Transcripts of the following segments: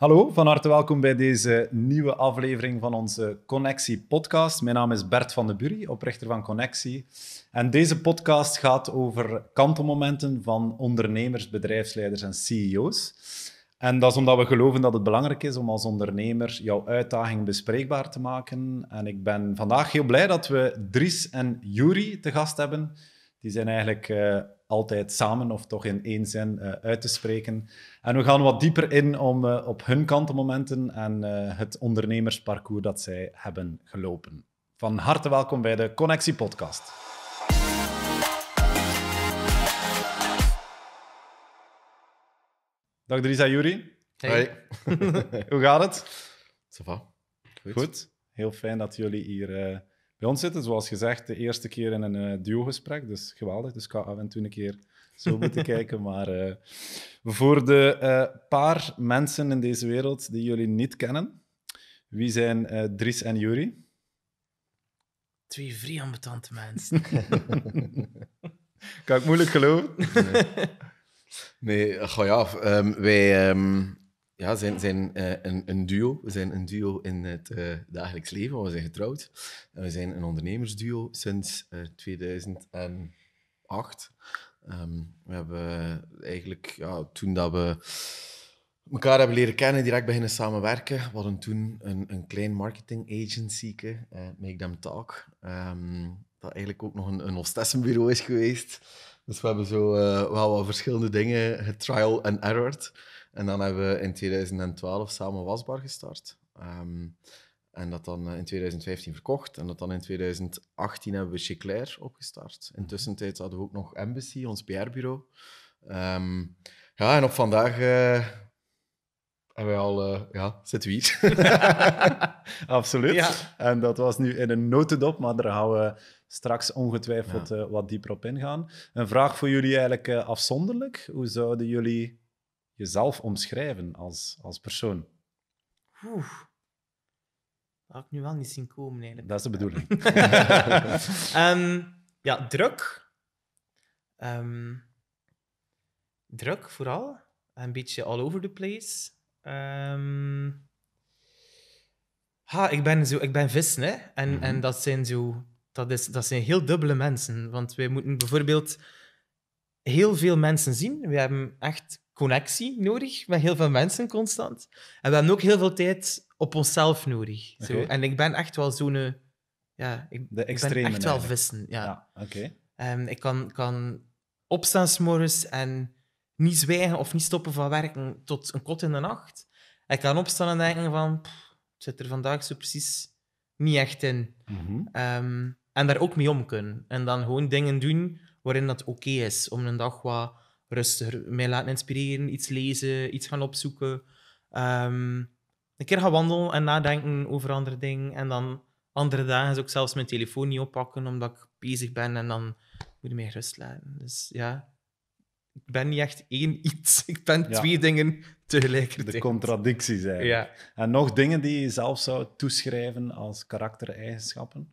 Hallo, van harte welkom bij deze nieuwe aflevering van onze Connectie podcast. Mijn naam is Bert van de Bury, oprichter van Connectie. En deze podcast gaat over kantelmomenten van ondernemers, bedrijfsleiders en CEO's. En dat is omdat we geloven dat het belangrijk is om als ondernemer jouw uitdaging bespreekbaar te maken. En ik ben vandaag heel blij dat we Dries en Yuri te gast hebben die zijn eigenlijk eh, altijd samen of toch in één zin eh, uit te spreken. En we gaan wat dieper in om, eh, op hun momenten en het ondernemersparcours dat zij hebben gelopen. Van harte welkom bij de Connectie Podcast. Dag Drisa Jury. Hey. Hoe gaat het? Zo Goed. Goed. Heel fijn dat jullie hier bij ons zitten, zoals gezegd, de eerste keer in een eh, duo-gesprek. Dus geweldig. Dus ik ga af en toe een keer zo moeten kijken. Maar eh, voor de eh, paar mensen in deze wereld die jullie niet kennen, wie zijn Dries en Jury? Twee vrij mensen. kan ik moeilijk geloven? Nee, nee goh ja, ehm, wij... Ehm, ja, zijn, zijn eh, een, een, duo. We zijn een duo in het eh, dagelijks leven, we zijn getrouwd. En we zijn een ondernemersduo sinds 2008. Eh, ehm, we hebben eigenlijk, ja, toen dat we elkaar hebben leren kennen, direct beginnen samenwerken. We hadden toen een, een klein marketing agency, Make Them Talk, ehm, dat eigenlijk ook nog een, een hostessenbureau is geweest. Dus we hebben zo wel wat verschillende dingen getrial and error. En dan hebben we in 2012 samen Wasbar gestart. Ehm, en dat dan eh, in 2015 verkocht. En dat dan in 2018 hebben we Chiclair opgestart. Intussen mhm. hadden we ook nog Embassy, ons PR-bureau. Ehm, ja, en op vandaag eh, hebben wij al... Uh, ja, zitten we hier. Absoluut. Ja. En dat was nu in een notendop, maar daar gaan we straks ongetwijfeld wat dieper op ingaan. Een vraag voor jullie eigenlijk afzonderlijk. Hoe zouden jullie jezelf omschrijven als, als persoon? Oeh. Dat had ik nu wel niet zien komen, eigenlijk. Dat is de bedoeling. Ehm, ja, druk. Ehm, druk, vooral. Een beetje all over the place. Um, ha, ik ben, zo, ik ben vis, hè. En, mhm. en dat zijn zo... Dat, is, dat zijn heel dubbele mensen. Want wij moeten bijvoorbeeld heel veel mensen zien. We hebben echt connectie nodig met heel veel mensen constant. En we hebben ook heel veel tijd op onszelf nodig. Zo. En ik ben echt wel zo'n... Ja, ik, De extreme ik ben echt wel vissen. Ja. ja oké. Ehm, ik kan, kan opstaan s'morgens en niet zwijgen of niet stoppen van werken tot een kot in de nacht. ik kan opstaan en denken van... zit er vandaag zo precies niet echt in. Mhm. Ehm, en daar ook mee om kunnen. En dan gewoon dingen doen waarin dat oké is. Om een dag wat Rustig mij laten inspireren, iets lezen, iets gaan opzoeken. Um, een keer gaan wandelen en nadenken over andere dingen. En dan andere dagen zou ik zelfs mijn telefoon niet oppakken omdat ik bezig ben en dan moet ik mij rust laten. Dus ja, ik ben niet echt één iets. Ik ben twee dingen tegelijkertijd. De contradicties eigenlijk. Ja. En nog dingen die je zelf zou toeschrijven als karaktereigenschappen?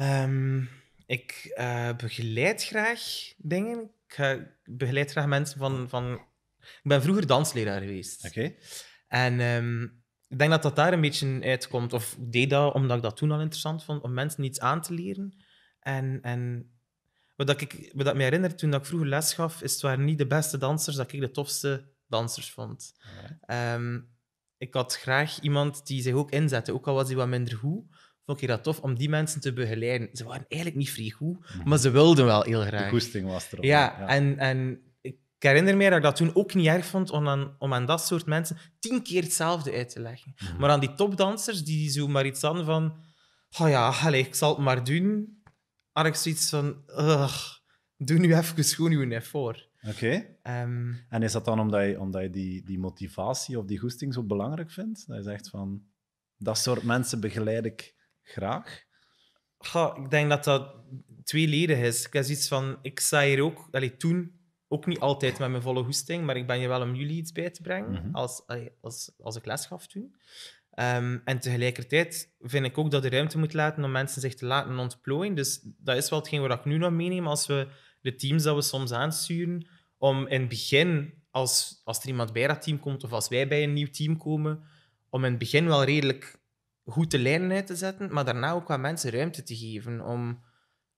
Um, ik eh, begeleid graag dingen. Ik, begeleid graag mensen van, van... Ik ben vroeger dansleraar geweest. Oké. En ehm, ik denk dat dat daar een beetje uitkomt. Of ik deed dat omdat ik dat toen al interessant vond, om mensen iets aan te leren. En, en wat, ik, wat me herinner toen ik vroeger les gaf, is het waren niet de beste dansers dat ik de tofste dansers vond. Ehm, ik had graag iemand die zich ook inzette, ook al was hij wat minder goed vond ik dat tof om die mensen te begeleiden. Ze waren eigenlijk niet vrij goed, mhm. maar ze wilden wel heel graag. De goesting was er. Ja, ja, En, en ik herinner me dat ik dat toen ook niet erg vond om aan, om aan dat soort mensen tien keer hetzelfde uit te leggen. Mhm. Maar aan die topdansers, die zo maar iets aan van... Oh ja, allez, ik zal het maar doen. Had ik zoiets van... doe nu even gewoon uw voor. Oké. Ehm, en is dat dan omdat je, omdat je die, die motivatie of die goesting zo belangrijk vindt? Dat je zegt van... Dat soort mensen begeleid ik graag? Goh, ik denk dat dat tweeledig is. Ik heb iets van, ik sta hier ook, allee, toen ook niet altijd met mijn volle hoesting, maar ik ben je wel om jullie iets bij te brengen mhm. als, als, als ik les gaf toen. Ehm, en tegelijkertijd vind ik ook dat de ruimte moet laten om mensen zich te laten ontplooien. Dus dat is wel hetgeen waar ik nu nog meeneem als we de teams dat we soms aansturen. Om in het begin, als, als er iemand bij dat team komt of als wij bij een nieuw team komen, om in het begin wel redelijk goed de lijnen uit te zetten, maar daarna ook aan mensen ruimte te geven om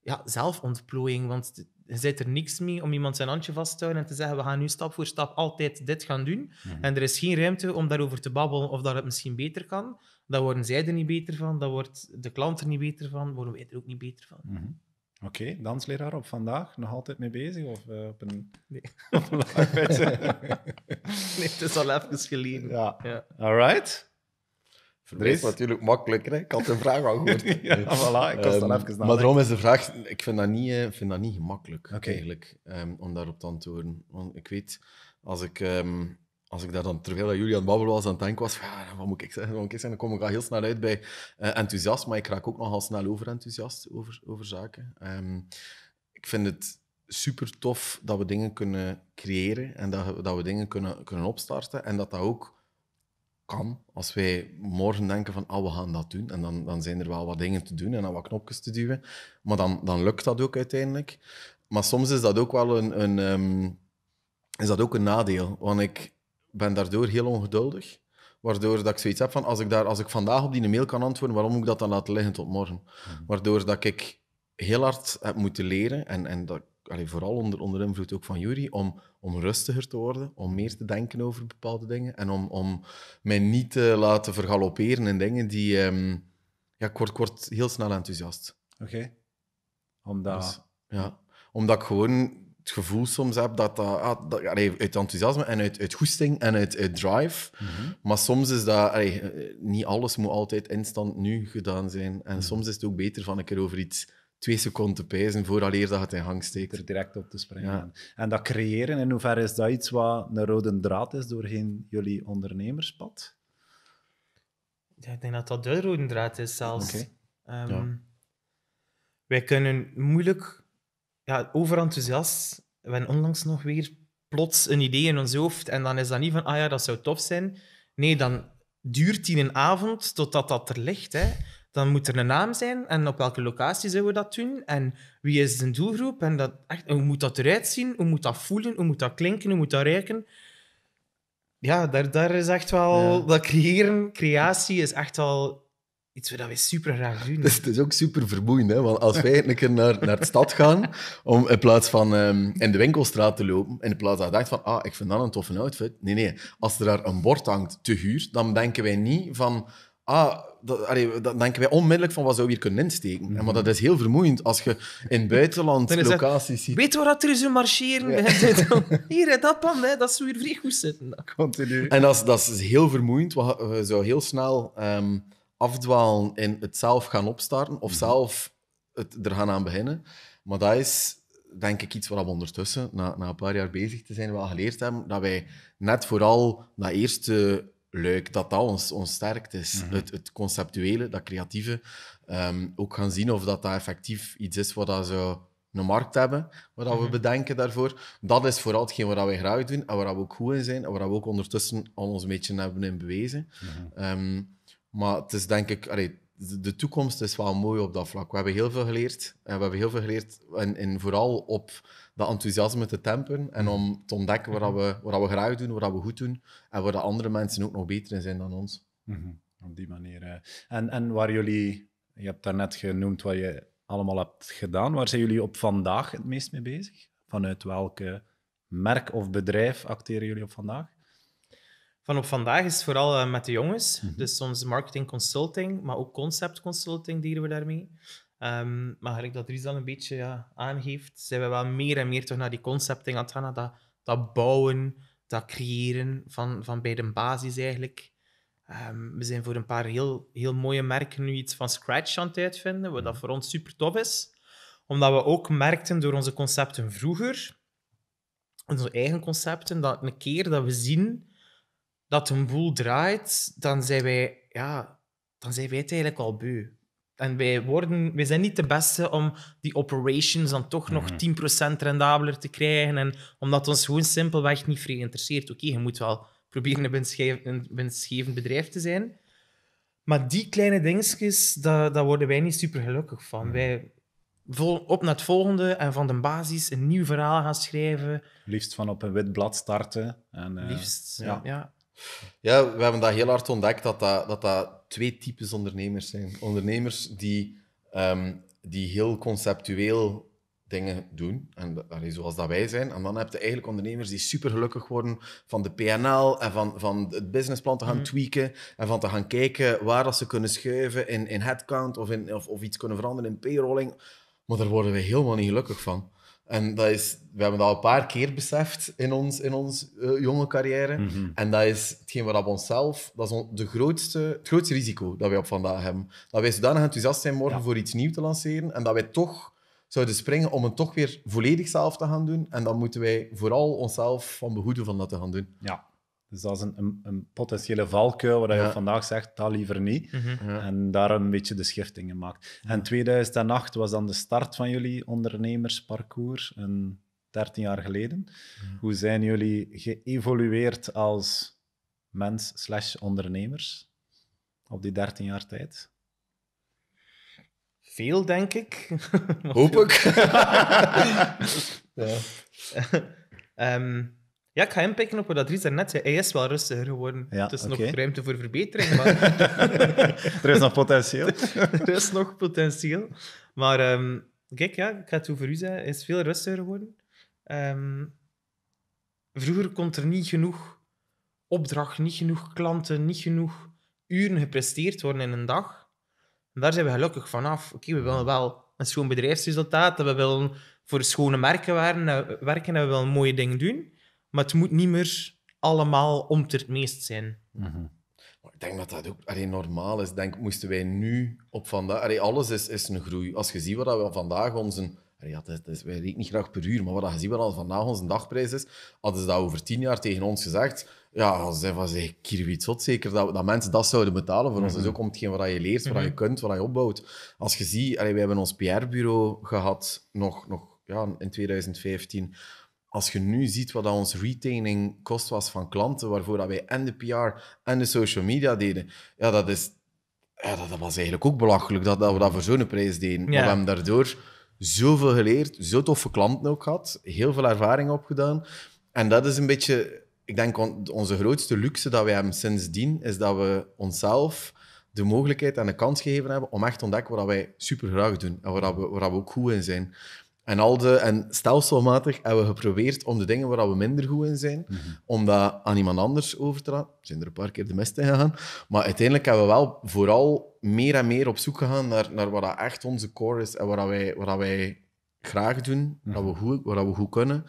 ja, zelfontplooiing. Want je zit er niks mee om iemand zijn handje vast te houden en te zeggen: we gaan nu stap voor stap altijd dit gaan doen. Mhm. En er is geen ruimte om daarover te babbelen of dat het misschien beter kan. Dan worden zij er niet beter van, dat wordt de klant er niet beter van, worden wij er ook niet beter van. Mhm. Oké, dansleraar op vandaag, nog altijd mee bezig? Of eh, op een, nee. Nee, het is al even geleden. Ja. ja. All right. Het is natuurlijk makkelijk. Ik had de vraag al gehoord. voilà, ik was dan ehm, even naar Maar daarom is de vraag... Ik vind dat niet, eh, vind dat niet gemakkelijk, eigenlijk, ehm, om daarop te antwoorden. Want ik weet, als ik... Um, als ik daar dan, terwijl jullie aan het babbelen was, aan het denken was, wat moet ik zeggen, ik zeggen, dan kom ik al heel snel uit bij uh, enthousiast, maar ik raak ook nogal snel overenthousiast over, over zaken. ik vind het super tof dat we dingen kunnen creëren en dat, dat we dingen kunnen, kunnen opstarten en dat dat ook kan. Als wij morgen denken van ah, we gaan dat doen, en dan, dan zijn er wel wat dingen te doen en dan wat knopjes te duwen. Maar dan, dan lukt dat ook uiteindelijk. Maar soms is dat ook wel een, een ehm, is dat ook een nadeel. Want ik ben daardoor heel ongeduldig. Waardoor dat ik zoiets heb van als ik, daar, als ik vandaag op die mail kan antwoorden, waarom moet ik dat dan laten liggen tot morgen? Mhm. Waardoor dat ik heel hard heb moeten leren en, en dat allee, vooral onder, onder invloed ook van Jury, om, om rustiger te worden, om meer te denken over bepaalde dingen en om, om mij niet te laten vergalopperen in dingen die... Ehm, ja, ik word, heel snel enthousiast. Oké. Omdat... Dus, ja, omdat ik gewoon het gevoel soms heb dat dat... Ah, uit enthousiasme en uit, uit goesting en uit, uit drive. Mhm. Maar soms is dat... Eh, niet alles moet altijd instant nu gedaan zijn. En mhm. soms is het ook beter van een keer over iets twee seconden voor al vooraleer dat het in gang steekt. Er direct op te springen. Ja. En dat creëren, in hoeverre is dat iets wat een rode draad is doorheen jullie ondernemerspad? Ja, ik denk dat dat de rode draad is zelfs. Ehm, ja. Wij kunnen moeilijk, ja, overenthousiast. We hebben onlangs nog weer plots een idee in ons hoofd en dan is dat niet van, ah ja, dat zou tof zijn. Nee, dan duurt die een avond totdat dat er ligt. Hè dan moet er een naam zijn en op welke locatie zullen we dat doen en wie is de doelgroep en, dat, echt, hoe moet dat eruit zien, hoe moet dat voelen, hoe moet dat klinken, hoe moet dat ruiken. Ja, daar, daar is echt wel... Dat creëren, creatie is echt wel iets wat wij super graag doen. het is ook super vermoeiend, hè? want als wij eigenlijk naar, naar de stad gaan, om in plaats van ehm, in de winkelstraat te lopen, in plaats dat je dacht van, ah, ik vind dat een toffe outfit. Nee, nee. Als er daar een bord hangt te huur, dan denken wij niet van, ah, dat, allee, denken wij onmiddellijk van wat zou we hier kunnen insteken. Maar dat is heel vermoeiend als je in buitenland locaties ziet. Weet je waar er is een marcheren? Ja. hier, dat pand, hè, dat ze hier vrij goed zitten. Continu. En dat is, dat is heel vermoeiend. we zou heel snel ehm, afdwalen in het zelf gaan opstarten of zelf het, er gaan aan beginnen. Maar dat is denk ik iets wat we ondertussen, na, na een paar jaar bezig te zijn, wel geleerd hebben. Dat wij net vooral dat eerste leuk dat dat ons, ons sterkte is. Mhm. het, het, conceptuele, dat creatieve. Ehm, ook gaan zien of dat, dat effectief iets is wat dat een markt hebben, wat dat we mhm. bedenken daarvoor. Dat is vooral hetgeen wat wij graag doen en waar we ook goed in zijn en waar we ook ondertussen al ons beetje hebben in bewezen. Mhm. Ehm, maar het is denk ik, de toekomst is wel mooi op dat vlak. We hebben heel veel geleerd. En we hebben heel veel geleerd in, vooral op dat enthousiasme te temperen en om te ontdekken wat we, wat we graag doen, wat we goed doen en waar de andere mensen ook nog beter in zijn dan ons. Mhm. Op die manier. En, en waar jullie, je hebt daarnet genoemd wat je allemaal hebt gedaan, waar zijn jullie op vandaag het meest mee bezig? Vanuit welke merk of bedrijf acteren jullie op vandaag? van op vandaag is vooral eh, met de jongens. Mhm. Dus ons marketing consulting, maar ook concept consulting dieren we daarmee. Um, maar gelijk dat Ries dan een beetje ja, aangeeft, zijn we wel meer en meer toch naar die concepting aan het gaan. Dat, bouwen, dat creëren van, van bij de basis eigenlijk. Ehm, we zijn voor een paar heel, heel mooie merken nu iets van scratch aan het uitvinden, wat mhm. dat voor ons super tof is. Omdat we ook merkten door onze concepten vroeger, onze eigen concepten, dat een keer dat we zien dat een boel draait, dan zijn wij, ja, dan zijn wij het eigenlijk al beu. En wij, worden, wij zijn niet de beste om die operations dan toch nog 10% mhm. rendabeler te krijgen. En omdat ons gewoon simpelweg niet vrij interesseert. Oké, je moet wel proberen een winstgevend, bedrijf te zijn. Maar die kleine dingetjes, daar, worden wij niet super gelukkig van. Mhm. Wij vol, op naar het volgende en van de basis een nieuw verhaal gaan schrijven. Liefst van op een wit blad starten. En, eh, Liefst, ja. Ja, we hebben dat heel hard ontdekt, dat dat, dat, twee types ondernemers zijn. Ondernemers die, ehm, die heel conceptueel dingen doen, en, zoals dat wij zijn. En dan heb je eigenlijk ondernemers die super gelukkig worden van de PNL en van, van het businessplan te gaan mhm. tweaken en van te gaan kijken waar dat ze kunnen schuiven in, in headcount of, in, of, of iets kunnen veranderen in payrolling. Maar daar worden we helemaal niet gelukkig van. En dat is, we hebben dat al een paar keer beseft in ons, in ons eh, jonge carrière. Mhm. En dat is hetgeen wat op onszelf, dat is de grootste, het grootste risico dat wij op vandaag hebben. Dat wij zodanig enthousiast zijn morgen voor iets nieuws te lanceren en dat wij toch zouden springen om het toch weer volledig zelf te gaan doen. En dan moeten wij vooral onszelf van behoeden van dat te gaan doen. Ja, dus dat is een, een, potentiële valkuil waar je vandaag zegt, dat liever niet. Mhm. En daar een beetje de schifting in maakt. En 2008 was dan de start van jullie ondernemersparcours, een 13 jaar geleden. Hoe zijn jullie geëvolueerd als mens slash ondernemers op die 13 jaar tijd? Veel, denk ik. Hoop ik. um, Ja, ik ga inpikken op wat Dries daarnet zei. Hij is wel rustiger geworden. Ja, het is nog ruimte voor verbetering. Maar... er is nog potentieel. er is nog potentieel. Maar ehm, kijk, ja, ik ga het over u zeggen. Hij is veel rustiger geworden. Ehm, vroeger kon er niet genoeg opdracht, niet genoeg klanten, niet genoeg uren gepresteerd worden in een dag. En daar zijn we gelukkig vanaf. Oké, we willen wel een schoon bedrijfsresultaat. We willen voor schone merken eh, werken en we willen mooie dingen doen. Maar het moet niet meer allemaal om het meest zijn. Mhm. Ik denk dat dat ook allee, normaal is. Denk, moesten wij nu op vandaag... alles is, is een groei. Als je ziet wat we vandaag onze... ja, dat is, wij rekenen niet graag per uur, maar wat je ziet wat vandaag onze dagprijs is, hadden ze dat over tien jaar tegen ons gezegd. Ja, ze van zeg, zot, zeker dat, dat mensen dat zouden betalen voor ons. Dat is mhm. ook om hetgeen wat je leert, wat je mhm. kunt, wat je opbouwt. Als je ziet, allee, wij hebben ons PR-bureau gehad nog, nog ja, in 2015 als je nu ziet wat dat ons retaining kost was van klanten, waarvoor dat wij en de PR en de social media deden, ja, dat, is, ja, dat, was eigenlijk ook belachelijk dat, dat we dat voor zo'n prijs deden. Ja. We hebben daardoor zoveel geleerd, zo toffe klanten ook gehad, heel veel ervaring opgedaan. En dat is een beetje, ik denk, onze grootste luxe dat we hebben sindsdien, is dat we onszelf de mogelijkheid en de kans gegeven hebben om echt te ontdekken wat wij super graag doen en waar we, waar we ook goed in zijn. En, al de, en stelselmatig hebben we geprobeerd om de dingen waar we minder goed in zijn, mhm. om dat aan iemand anders over te laten. We zijn er een paar keer de mist in gegaan. Maar uiteindelijk hebben we wel vooral meer en meer op zoek gegaan naar, naar wat dat echt onze core is en wat wij, wat wij graag doen, mm wat, we mhm. goed, wat we goed kunnen.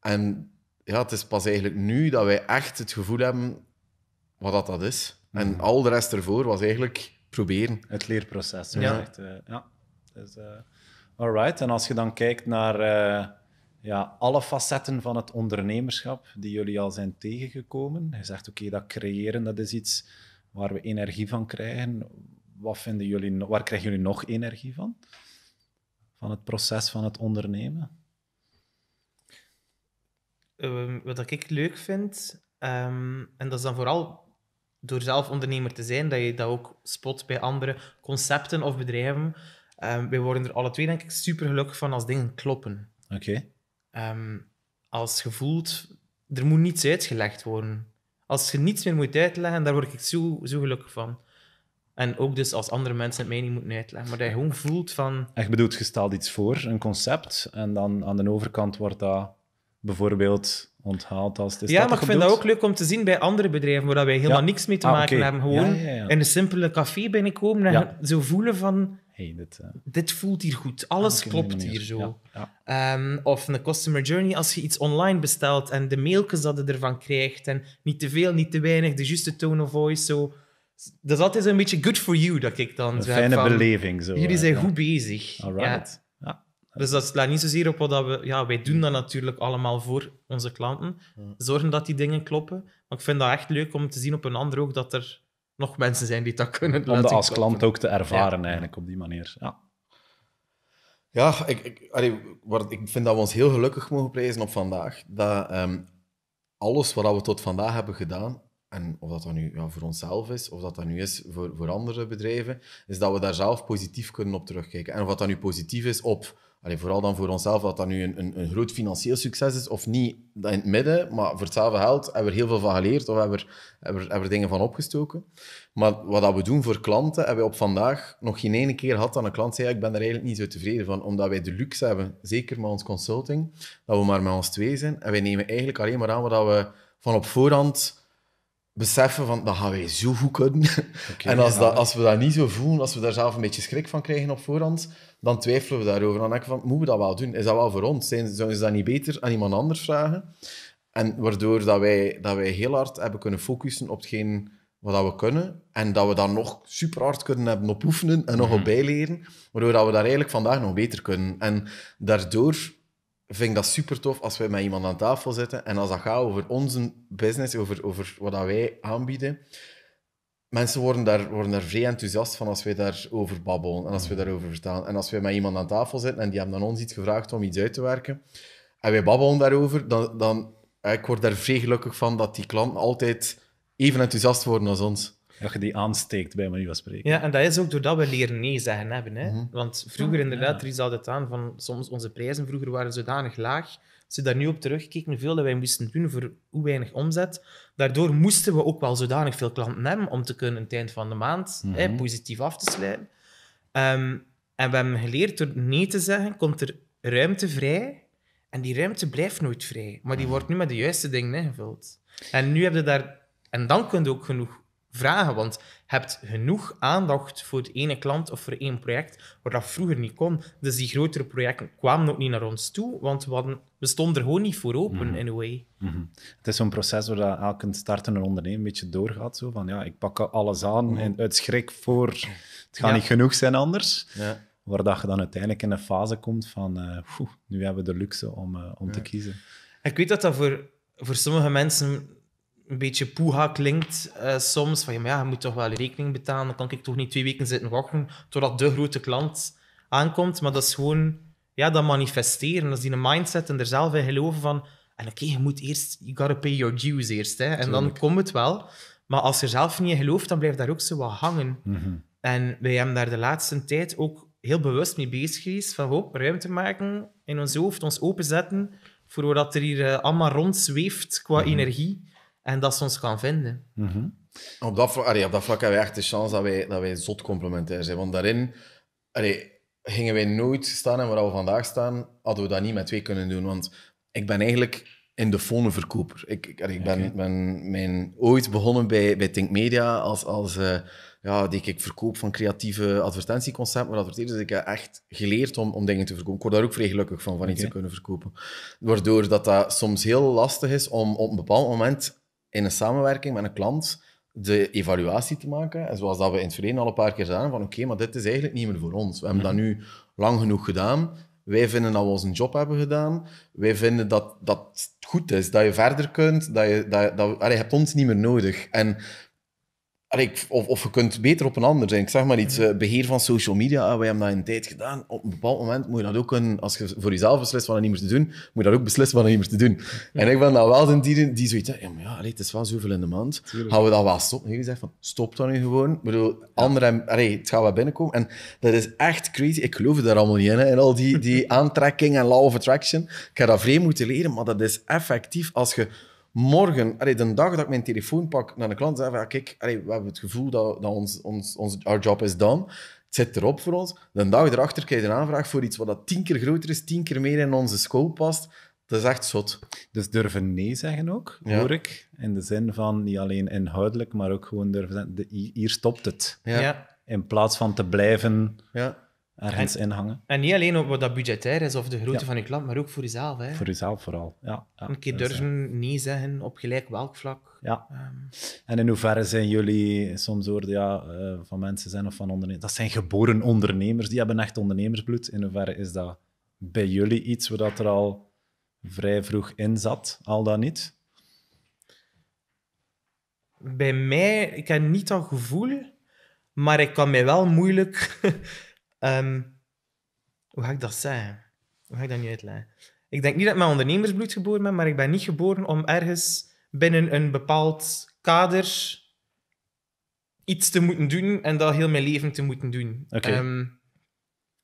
En ja, het is pas eigenlijk nu dat wij echt het gevoel hebben wat dat, dat is. En mhm. al de rest ervoor was eigenlijk proberen. Het leerproces. Ja. Echt, uh, ja. Dus, eh, Alright, en als je dan kijkt naar eh, ja, alle facetten van het ondernemerschap die jullie al zijn tegengekomen, je zegt oké, dat creëren dat is iets waar we energie van krijgen. Wat vinden jullie, waar krijgen jullie nog energie van? Van het proces van het ondernemen? Ehm, wat ik leuk vind, ehm, en dat is dan vooral door zelf ondernemer te zijn, dat je dat ook spot bij andere concepten of bedrijven. Um, ehm, wij worden er alle twee, denk ik, super gelukkig van als dingen kloppen. Oké. Okay. Um, ehm, als gevoeld, er moet niets uitgelegd worden. Als je niets meer moet uitleggen, daar word ik zo, zo gelukkig van. En ook dus als andere mensen het mij niet moeten uitleggen, maar dat je gewoon voelt van... Ik bedoel, bedoelt, je stelt iets voor, een concept, en dan aan de overkant wordt dat bijvoorbeeld onthaald als... Is ja, maar ik vind dat ook leuk om te zien bij andere bedrijven, waar wij helemaal niks mee te ah, maken hebben. Gewoon in een simpele café binnenkomen en zo voelen van hey, dit... Eh, dit voelt hier goed. Ah, Alles klopt hier zo. Ehm, of een customer journey, als je iets online bestelt en de mailtjes dat je ervan krijgt en niet te veel, niet te weinig, de juiste tone of voice, zo... Dat is een beetje good for you, dat ik dan... Een fijne van, beleving, zo. Jullie eh, zijn goed bezig. All right. Dus dat slaat niet zozeer op wat we... Ja, wij doen dat natuurlijk allemaal voor onze klanten. Zorgen dat die dingen kloppen. Maar ik vind dat echt leuk om te zien op een ander oog dat er nog mensen zijn die dat kunnen. Om dat als klant ook te ervaren, eigenlijk, op die manier. Ja. Ja, ik, ik, allee, ik vind dat we ons heel gelukkig mogen prijzen op vandaag. Dat ehm, alles wat we tot vandaag hebben gedaan, en of dat, dat nu ja, voor onszelf is, of dat dat nu is voor, voor andere bedrijven, is dat we daar zelf positief kunnen op terugkijken. En of dat, dat nu positief is op Allee, vooral dan voor onszelf, dat dat nu een, een, een, groot financieel succes is of niet, in het midden. Maar voor hetzelfde geld hebben we er heel veel van geleerd of hebben we, hebben, hebben dingen van opgestoken. Maar wat dat we doen voor klanten, hebben we op vandaag nog geen ene keer gehad dat een klant zei: Ik ben er eigenlijk niet zo tevreden van. Omdat wij de luxe hebben, zeker met ons consulting, dat we maar met ons twee zijn. En wij nemen eigenlijk alleen maar aan wat we van op voorhand beseffen van, dat gaan wij zo goed kunnen. en als, dat, als we dat niet zo voelen, als we daar zelf een beetje schrik van krijgen op voorhand, dan twijfelen we daarover. Dan denk ik van, moeten we dat wel doen? Is dat wel voor ons? Zijn, zouden ze dat niet beter aan iemand anders vragen? En waardoor dat wij, dat wij heel hard hebben kunnen focussen op hetgeen wat we kunnen. En dat we dan nog super hard kunnen hebben op oefenen en nog mhm. op bijleren. Waardoor dat we daar eigenlijk vandaag nog beter kunnen. En daardoor vind ik dat super tof als we met iemand aan tafel zitten en als dat gaat over onze business, over, over wat dat wij aanbieden. Mensen worden daar, worden daar vrij enthousiast van als wij daarover babbelen en als we mm. daarover vertellen En als we met iemand aan tafel zitten en die hebben dan ons iets gevraagd om iets uit te werken en wij babbelen daarover, dan, dan eh, ik word daar vrij gelukkig van dat die klanten altijd even enthousiast worden als ons. Dat je die aansteekt, bij manier van spreken. Ja, en dat is ook doordat we leren nee zeggen hebben. Hè? Mhm. Want vroeger inderdaad, er is altijd aan van soms onze prijzen vroeger waren zodanig laag. Als je daar nu op terugkijkt, hoeveel dat wij moesten doen voor hoe weinig omzet. Daardoor moesten we ook wel zodanig veel klanten hebben om te kunnen het eind van de maand hè, mhm. positief af te sluiten. Ehm, en we hebben geleerd door nee te zeggen, komt er ruimte vrij. En die ruimte blijft nooit vrij. Maar die mhm. wordt nu met de juiste dingen ingevuld. En nu heb je daar... En dan kun je ook genoeg vragen. Want je hebt genoeg aandacht voor het ene klant of voor één project, waar dat vroeger niet kon. Dus die grotere projecten kwamen ook niet naar ons toe, want we, stonden er gewoon niet voor open, mhm. in a way. Mhm. Het is zo'n proces waar dat elke startende ondernemer een beetje doorgaat. Zo van, ja, ik pak alles aan mhm. en uit schrik voor... Het gaat niet genoeg zijn anders. Ja waar dat je dan uiteindelijk in een fase komt van uh, nu hebben we de luxe om, eh, te kiezen. Ik weet dat dat voor, voor sommige mensen een beetje poeha klinkt eh, soms. Van ja, je moet toch wel rekening betalen. Dan kan ik toch niet twee weken zitten wachten totdat de grote klant aankomt. Maar dat is gewoon ja, dat manifesteren. Dat is die mindset en er zelf in geloven van. En oké, je moet eerst, you gotta pay your dues eerst. Hè. En dan komt het wel. Maar als je er zelf niet in gelooft, dan blijft daar ook zo wat hangen. Mhm. En wij hebben daar de laatste tijd ook heel bewust mee bezig geweest van hoop, ruimte maken in ons hoofd, ons openzetten voor wat er hier eh, allemaal rondzweeft qua mhm. energie en dat ze ons gaan vinden. Mhm. op, dat vlak, allee, op hebben we echt de chance dat wij, dat wij zot complementair zijn. Want daarin gingen wij nooit staan en waar we vandaag staan, hadden we dat niet met twee kunnen doen. Want ik ben eigenlijk in de fonenverkoper. Ik, ik, ben, mijn, ooit begonnen bij, bij Think Media als, als eh, ja, die ik verkoop van creatieve advertentieconcepten, maar adverteerders. Dus ik heb echt geleerd om, om dingen te verkopen. Ik word daar ook vrij gelukkig van, van iets te kunnen verkopen. Waardoor dat, dat soms heel lastig is om op een bepaald moment in een samenwerking met een klant de evaluatie te maken. En zoals dat we in het verleden al een paar keer zeiden, van oké, maar dit is eigenlijk niet meer voor ons. We hebben dat mhm. nu lang genoeg gedaan. Wij vinden dat we onze job hebben gedaan. Wij vinden dat dat goed is, dat je verder kunt, dat je, dat, dat, allee, hebt ons niet meer nodig. En of, of je kunt beter op een ander zijn. Ik zeg maar iets, mm. eh, beheer van social media. Ah, we hebben dat een tijd gedaan. Op een bepaald moment moet je dat ook kunnen, als je voor jezelf beslist wat dat niet meer te doen, moet je dat ook beslissen wat dat niet meer te doen. En ik ben dan wel de dieren die zoiets ja, ja, het is wel zoveel in de maand. Tuurlijk. Gaan we dat wel stoppen? je zegt van, stop dan nu gewoon. Ik bedoel, ja. het gaat wel binnenkomen. En dat is echt crazy. Ik geloof daar allemaal niet in. En al die, die aantrekking en law of attraction. Ik heb dat vreemd moeten leren, maar dat is effectief als je morgen, de dag dat ik mijn telefoon pak naar de klant, zeg ik, kijk, we hebben het gevoel dat, dat ons, ons, ons, our job is done. Het zit erop voor ons. De dag erachter krijg je een aanvraag voor iets wat tien keer groter is, tien keer meer in onze scope past. Dat is echt zot. Dus durven nee zeggen ook, hoor ik. In de zin van niet alleen inhoudelijk, maar ook gewoon durven zeggen, de, hier stopt het. Ja. In plaats van te blijven... Ja ergens en, inhangen. En niet alleen op wat dat budgetair is of de grootte van je klant, maar ook voor jezelf. Hè? Voor jezelf vooral, ja. ja. Een keer durven eh, nee zeggen op gelijk welk vlak. Ja. Ehm. En in hoeverre zijn jullie soms hoorden ja, eh, van mensen zijn of van ondernemers... Dat zijn geboren ondernemers, die hebben echt ondernemersbloed. In hoeverre is dat bij jullie iets wat dat er al vrij vroeg in zat, al dan niet? Bij mij, ik heb niet dat gevoel, maar ik kan mij wel moeilijk... Ehm, hoe ga ik dat zeggen? Hoe ga ik dat nu uitleggen? Ik denk niet dat ik ondernemersbloed geboren ben, maar ik ben niet geboren om ergens binnen een bepaald kader iets te moeten doen en dat heel mijn leven te moeten doen. Okay. Ehm,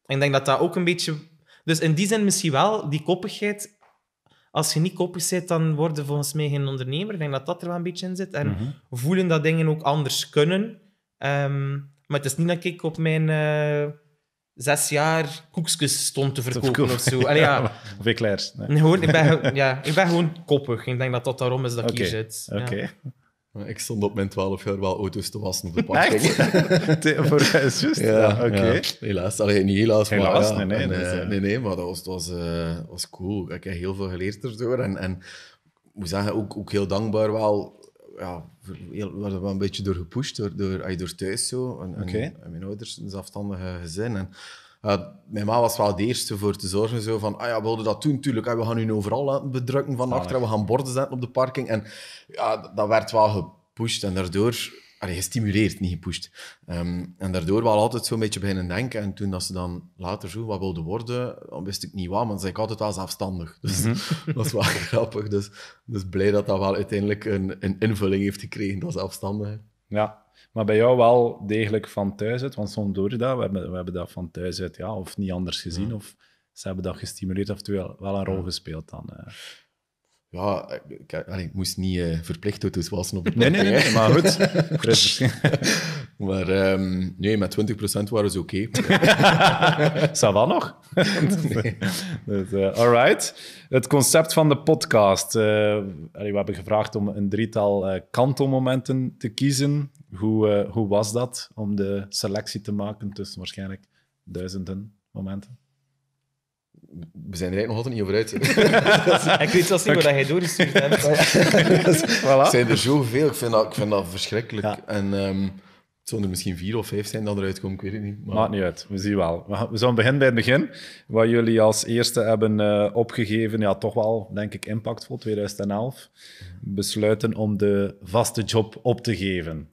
ik denk dat dat ook een beetje... Dus in die zin misschien wel, die koppigheid. Als je niet koppig bent, dan word je volgens mij geen ondernemer. Ik denk dat dat er wel een beetje in zit. En mhm. voelen dat dingen ook anders kunnen. Ehm, maar het is niet dat ik op mijn... Eh, zes jaar koekjes stond te verkopen of zo. ja. of Nee. Gewoon, ik, ben, ja, ik ben gewoon koppig. Ik denk dat dat daarom is dat ik hier zit. Oké. Ik stond op mijn 12 jaar wel auto's te wassen op de parking. Voor juist? Ja, oké. Helaas. niet helaas, helaas maar... Nee, nee, eh, eh, nee, nee, maar dat was, was, eh, was cool. Ik heb heel veel geleerd erdoor. En, en ik moet zeggen, ook, ook heel dankbaar wel ja, heel, werden wel een beetje door gepusht, door, door, door thuis zo. En, mijn ouders, een afstandige gezin. En, mijn ma was wel de eerste voor te zorgen. Zo van, ah ja, we wilden dat doen natuurlijk. en we gaan nu overal laten bedrukken van achter. We gaan borden zetten op de parking. En ja, dat werd wel gepusht. En daardoor allee, gestimuleerd, niet gepusht. Ehm, en daardoor wel altijd zo'n beetje beginnen denken. En toen dat ze dan later zo wat wilde worden, dan wist ik niet wat, maar dan zei ik altijd wel zelfstandig. Dus mhm. dat is wel grappig. Dus, dus blij dat dat wel uiteindelijk een, een invulling heeft gekregen, dat zelfstandig. Ja, maar bij jou wel degelijk van thuis uit, want soms door dat. We hebben, we hebben dat van thuis uit, ja, of niet anders gezien, mhm. of ze hebben dat gestimuleerd, of wel, wel een rol gespeeld dan. Eh. Ja, ik, eh, ik moest niet eh, verplicht auto's wassen op het Nee, nee, nee, nee maar goed. maar ehm, nee, met 20% waren ze oké. Zou dat nog? Dus, eh, all right. Het concept van de podcast. we hebben gevraagd om een drietal kantelmomenten te kiezen. Hoe, hoe was dat om de selectie te maken tussen waarschijnlijk duizenden momenten? we zijn er eigenlijk nog altijd niet over uit. ik weet zelfs niet wat jij doorgestuurd hebt. voilà. zijn er zoveel. Ik vind dat, ik vind dat verschrikkelijk. En ehm, het zullen er misschien vier of vijf zijn dat eruit komen, ik weet het niet. Maar... Maakt niet uit, we zien wel. We, gaan, zullen beginnen bij het begin. Wat jullie als eerste hebben eh, opgegeven, ja, toch wel, denk ik, impactvol, 2011. Besluiten om de vaste job op te geven.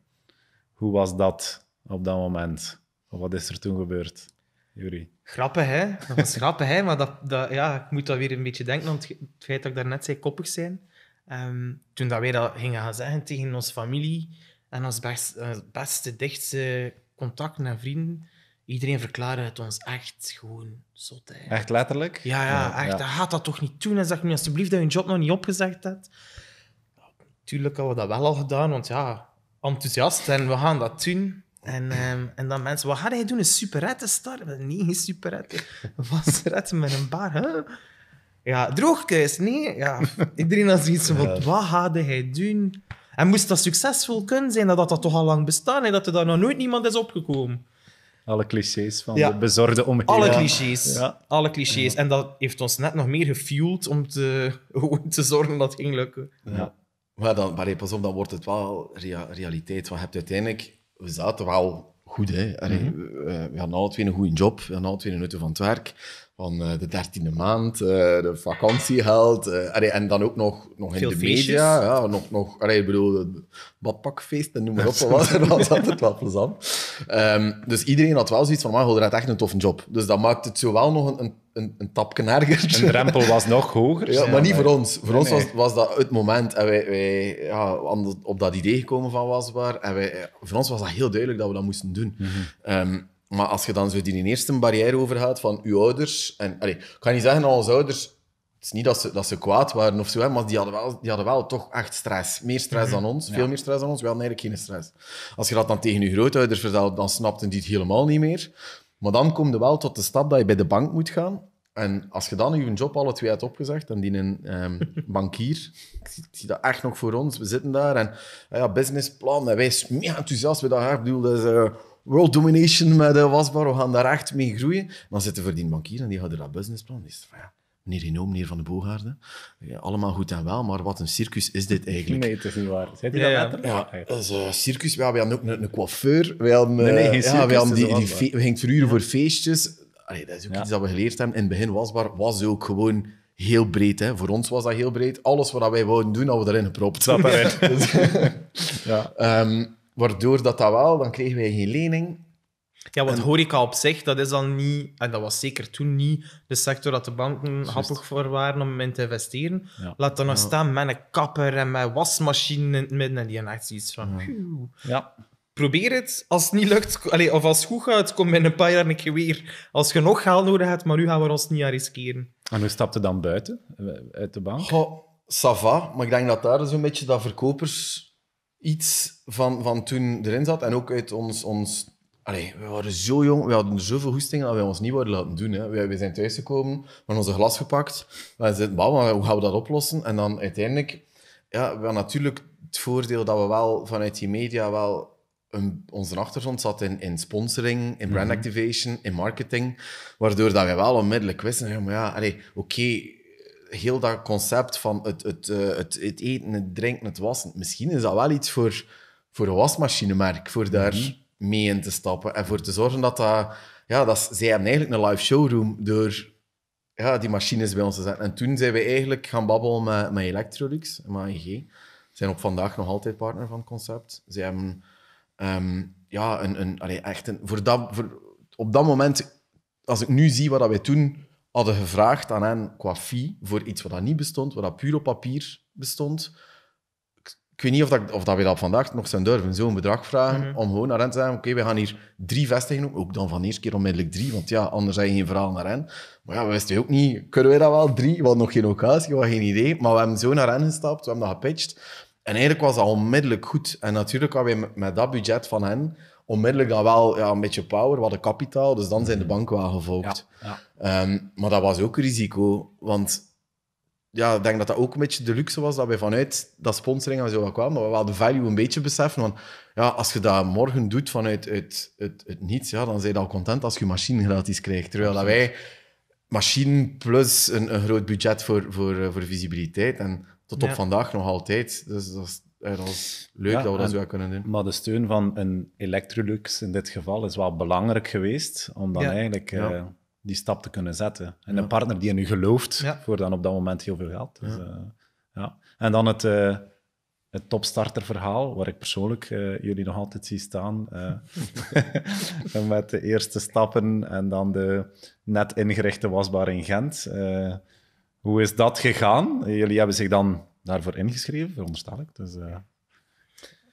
Hoe was dat op dat moment? Of wat is er toen gebeurd, Yuri. Grappig, hè? Dat was grappig, hè? Maar dat, dat, ja, ik moet dat weer een beetje denken, want het feit dat ik daarnet zei koppig zijn. Ehm, toen dat wij dat gingen gaan zeggen tegen onze familie en als eh, beste, dichtste contacten naar vrienden, iedereen verklaarde het ons echt gewoon zot. Hè. Echt letterlijk? Ja, ja, echt. Dat gaat dat toch niet doen? En zeg nu alsjeblieft dat je job nog niet opgezegd hebt. Natuurlijk hadden we dat wel al gedaan, want ja, enthousiast en we gaan dat doen. En, ehm, en dan mensen, wat ga jij doen? Een superette star, Nee, geen superette. Een met een bar. hè? Ja, droogkeus, nee. Ja, iedereen had zoiets van, wat ga hij doen? En moest dat succesvol kunnen zijn, dat dat toch al lang bestaan en dat er daar nog nooit niemand is opgekomen. Alle clichés van de bezorgde omgeving. Alle clichés. Ja. Alle clichés. En dat heeft ons net nog meer gefueled om te, om te zorgen dat het ging lukken. Ja. Maar dan, maar pas op, dan wordt het wel rea realiteit. Want je hebt uiteindelijk we zaten wel goed. Hè. Mhm. we, we hadden alle twee een goede job, we hadden alle twee een nutte van het werk van eh, de dertiende maand, eh, de vakantieheld. Uh, en dan ook nog, nog in de media. Ja, nog, nog, allee, ik bedoel, badpakfeest en noem maar op. was, was altijd wel plezant. Ehm, dus iedereen had wel zoiets van, maar dat had echt een toffe job. Dus dat maakt het zo wel nog een, een, een tapje erger. De drempel was nog hoger. Ja, maar niet voor ons. Voor ons was, was dat het moment. En wij, wij ja, op dat idee gekomen van wasbaar En wij, voor ons was dat heel duidelijk dat we dat moesten doen. Mhm. Ehm, maar als je dan zo die eerste barrière overhoudt van je ouders. En, allez, ik kan niet zeggen, onze ouders. Het is niet dat ze, dat ze kwaad waren of zo, hè, maar die hadden, wel, die hadden wel toch echt stress. Meer stress mhm. dan ons, veel meer stress dan ons. We hadden eigenlijk geen stress. Als je dat dan tegen je grootouders vertelt, dan snapten die het helemaal niet meer. Maar dan kom je wel tot de stap dat je bij de bank moet gaan. En als je dan je job alle twee hebt opgezegd en die een ehm, bankier, ik zie, dat echt nog voor ons, we zitten daar en ah ja, businessplan, en wij zijn enthousiast, we ah, dat graag, dat eh, world domination met de eh, wasbar, we gaan daar echt mee groeien. Dan voor die bankier en die hadden dat businessplan. Die van, ja, meneer Renault, meneer Van de Boogaarden, ja, allemaal goed en wel, maar wat een circus is dit eigenlijk? Nee, het is niet waar. Zet die dat ja, ja, dat ah, is een eh, circus. we hadden ook een, een coiffeur. We hadden, nee, nee, eh, ja, we, hadden die, die we gingen voor feestjes. dat is ook iets dat we geleerd hebben. In het begin wasbar was ook gewoon heel breed. Hè. Voor ons was dat heel breed. Alles wat wij wouden doen, hadden we erin gepropt. Dat dus, ja. Ehm, Waardoor dat dat wel, dan kregen wij geen lening. Ja, want en... horeca op zich, dat is dan niet, en dat was zeker toen niet de sector dat de banken Just. happig voor waren om in te investeren. Laat dan nog staan met een kapper en met wasmachine in het midden en die echt zoiets van. Ja. Probeer het. Als het niet lukt, of als het goed gaat, kom binnen een paar jaar een keer weer. Als je nog geld nodig hebt, maar nu gaan we ons niet aan riskeren. En hoe stapte dan buiten, eh, uit de bank? Goh, ça va. Maar ik denk dat daar zo'n beetje dat verkopers iets van, van toen erin zat. En ook uit ons... ons we waren zo jong, we hadden zoveel hoestingen dat we ons niet wilden laten doen. We zijn thuisgekomen, we hebben onze glas gepakt. We zeiden, maar hoe gaan we dat oplossen? En dan uiteindelijk... Ja, we natuurlijk het voordeel dat we wel vanuit die media wel een, onze achtergrond zat in, in sponsoring, in brand mhm. activation, in marketing, waardoor dat we wel onmiddellijk wisten, ja, maar ja, oké, heel dat concept van het, het, eh, het, het, eten, het drinken, het wassen. Misschien is dat wel iets voor, voor een wasmachinemerk, voor daar mhm. mee in te stappen en voor te zorgen dat dat... Ja, dat zij hebben eigenlijk een live showroom door ja, die machines bij ons te zetten. En toen zijn we eigenlijk gaan babbelen met, met Electrolux, met AEG. Zijn ook vandaag nog altijd partner van het concept. Ze hebben ehm, ja, een, een, allee, echt een, voor dat, voor, op dat moment, als ik nu zie wat dat wij toen hadden gevraagd aan hen qua fee voor iets wat dat niet bestond, wat dat puur op papier bestond. Ik weet niet of, dat, of dat we dat vandaag nog zijn durven, zo'n bedrag vragen, mhm. om gewoon naar hen te zeggen, oké, we gaan hier drie vestigingen doen. Ook dan van de eerste keer onmiddellijk drie, want ja, anders zijn je geen verhaal naar hen. Maar ja, we wisten ook niet, kunnen wij dat wel? Drie? We hadden nog geen locatie, we hadden geen idee. Maar we hebben zo naar hen gestapt, we hebben dat gepitcht. En eigenlijk was dat onmiddellijk goed. En natuurlijk hadden we met dat budget van hen onmiddellijk dan wel ja, een beetje power, wat een kapitaal. Dus dan zijn de mm. banken wel gevolgd. Ja, ehm, maar dat was ook een risico. Want ja, ik denk dat dat ook een beetje de luxe was dat wij vanuit dat sponsoring en zo wat kwamen. Maar we hadden value een beetje beseffen. Want ja, als je dat morgen doet vanuit het, het, het niets, ja, dan zijn je al content als je machine gratis krijgt. Terwijl dat wij machine plus een, groot budget voor, voor, eh, voor visibiliteit. En tot op vandaag nog altijd. Dus dat eh, leuk dat we dat en, zo kunnen doen. Maar de steun van een Electrolux in dit geval is wel belangrijk geweest om dan eigenlijk eh, die stap te kunnen zetten. En een partner die in u gelooft voor dan op dat moment heel veel geld. Dus, ja. Eh, en dan het, uh, het topstarterverhaal, waar ik persoonlijk jullie nog altijd zie staan. met de eerste stappen en dan de net ingerichte wasbaar in Gent. hoe is dat gegaan? Jullie hebben zich dan daarvoor ingeschreven, veronderstel ik. Dus, eh,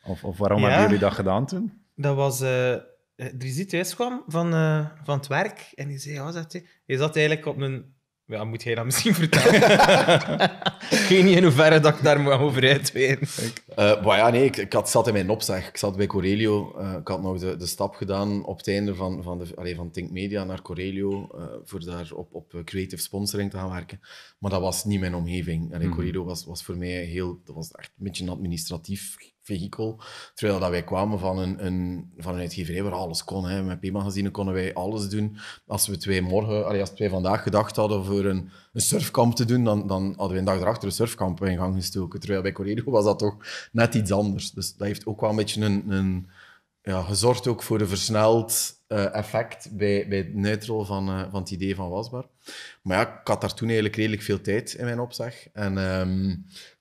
of, of waarom hebben jullie dat gedaan toen? Dat was... Uh, Drizzy thuis kwam van, eh, van het werk en die zei, oh, zat zat eigenlijk op een ja, moet jij dat misschien vertellen? ik weet niet in hoeverre dat ik daar over uit weet. Eh, maar ja, nee, ik, ik had, zat in mijn opzeg. Ik zat bij Corelio. Eh, ik had nog de, de stap gedaan op het einde van, van, de, allee, van Think Media naar Corelio eh, voor daar op, op creative sponsoring te gaan werken. Maar dat was niet mijn omgeving. Allee, mhm. Corelio was, was voor mij heel... Dat was echt een beetje een administratief vehikel. Terwijl dat wij kwamen van een, een, uitgeverij waar alles kon. Hè. Met P-magazine konden wij alles doen. Als we twee morgen, allee, als twee vandaag gedacht hadden voor een, een surfkamp te doen, dan, dan hadden we een dag erachter een surfkamp in gang gestoken. Terwijl bij Corredo was dat toch net iets anders. Dus dat heeft ook wel een beetje een, een ja, gezorgd ook voor een versneld eh, effect bij, bij het neutral van, eh, van het idee van Wasbar. Maar ja, ik had daar toen eigenlijk redelijk veel tijd in mijn opzeg. En ehm,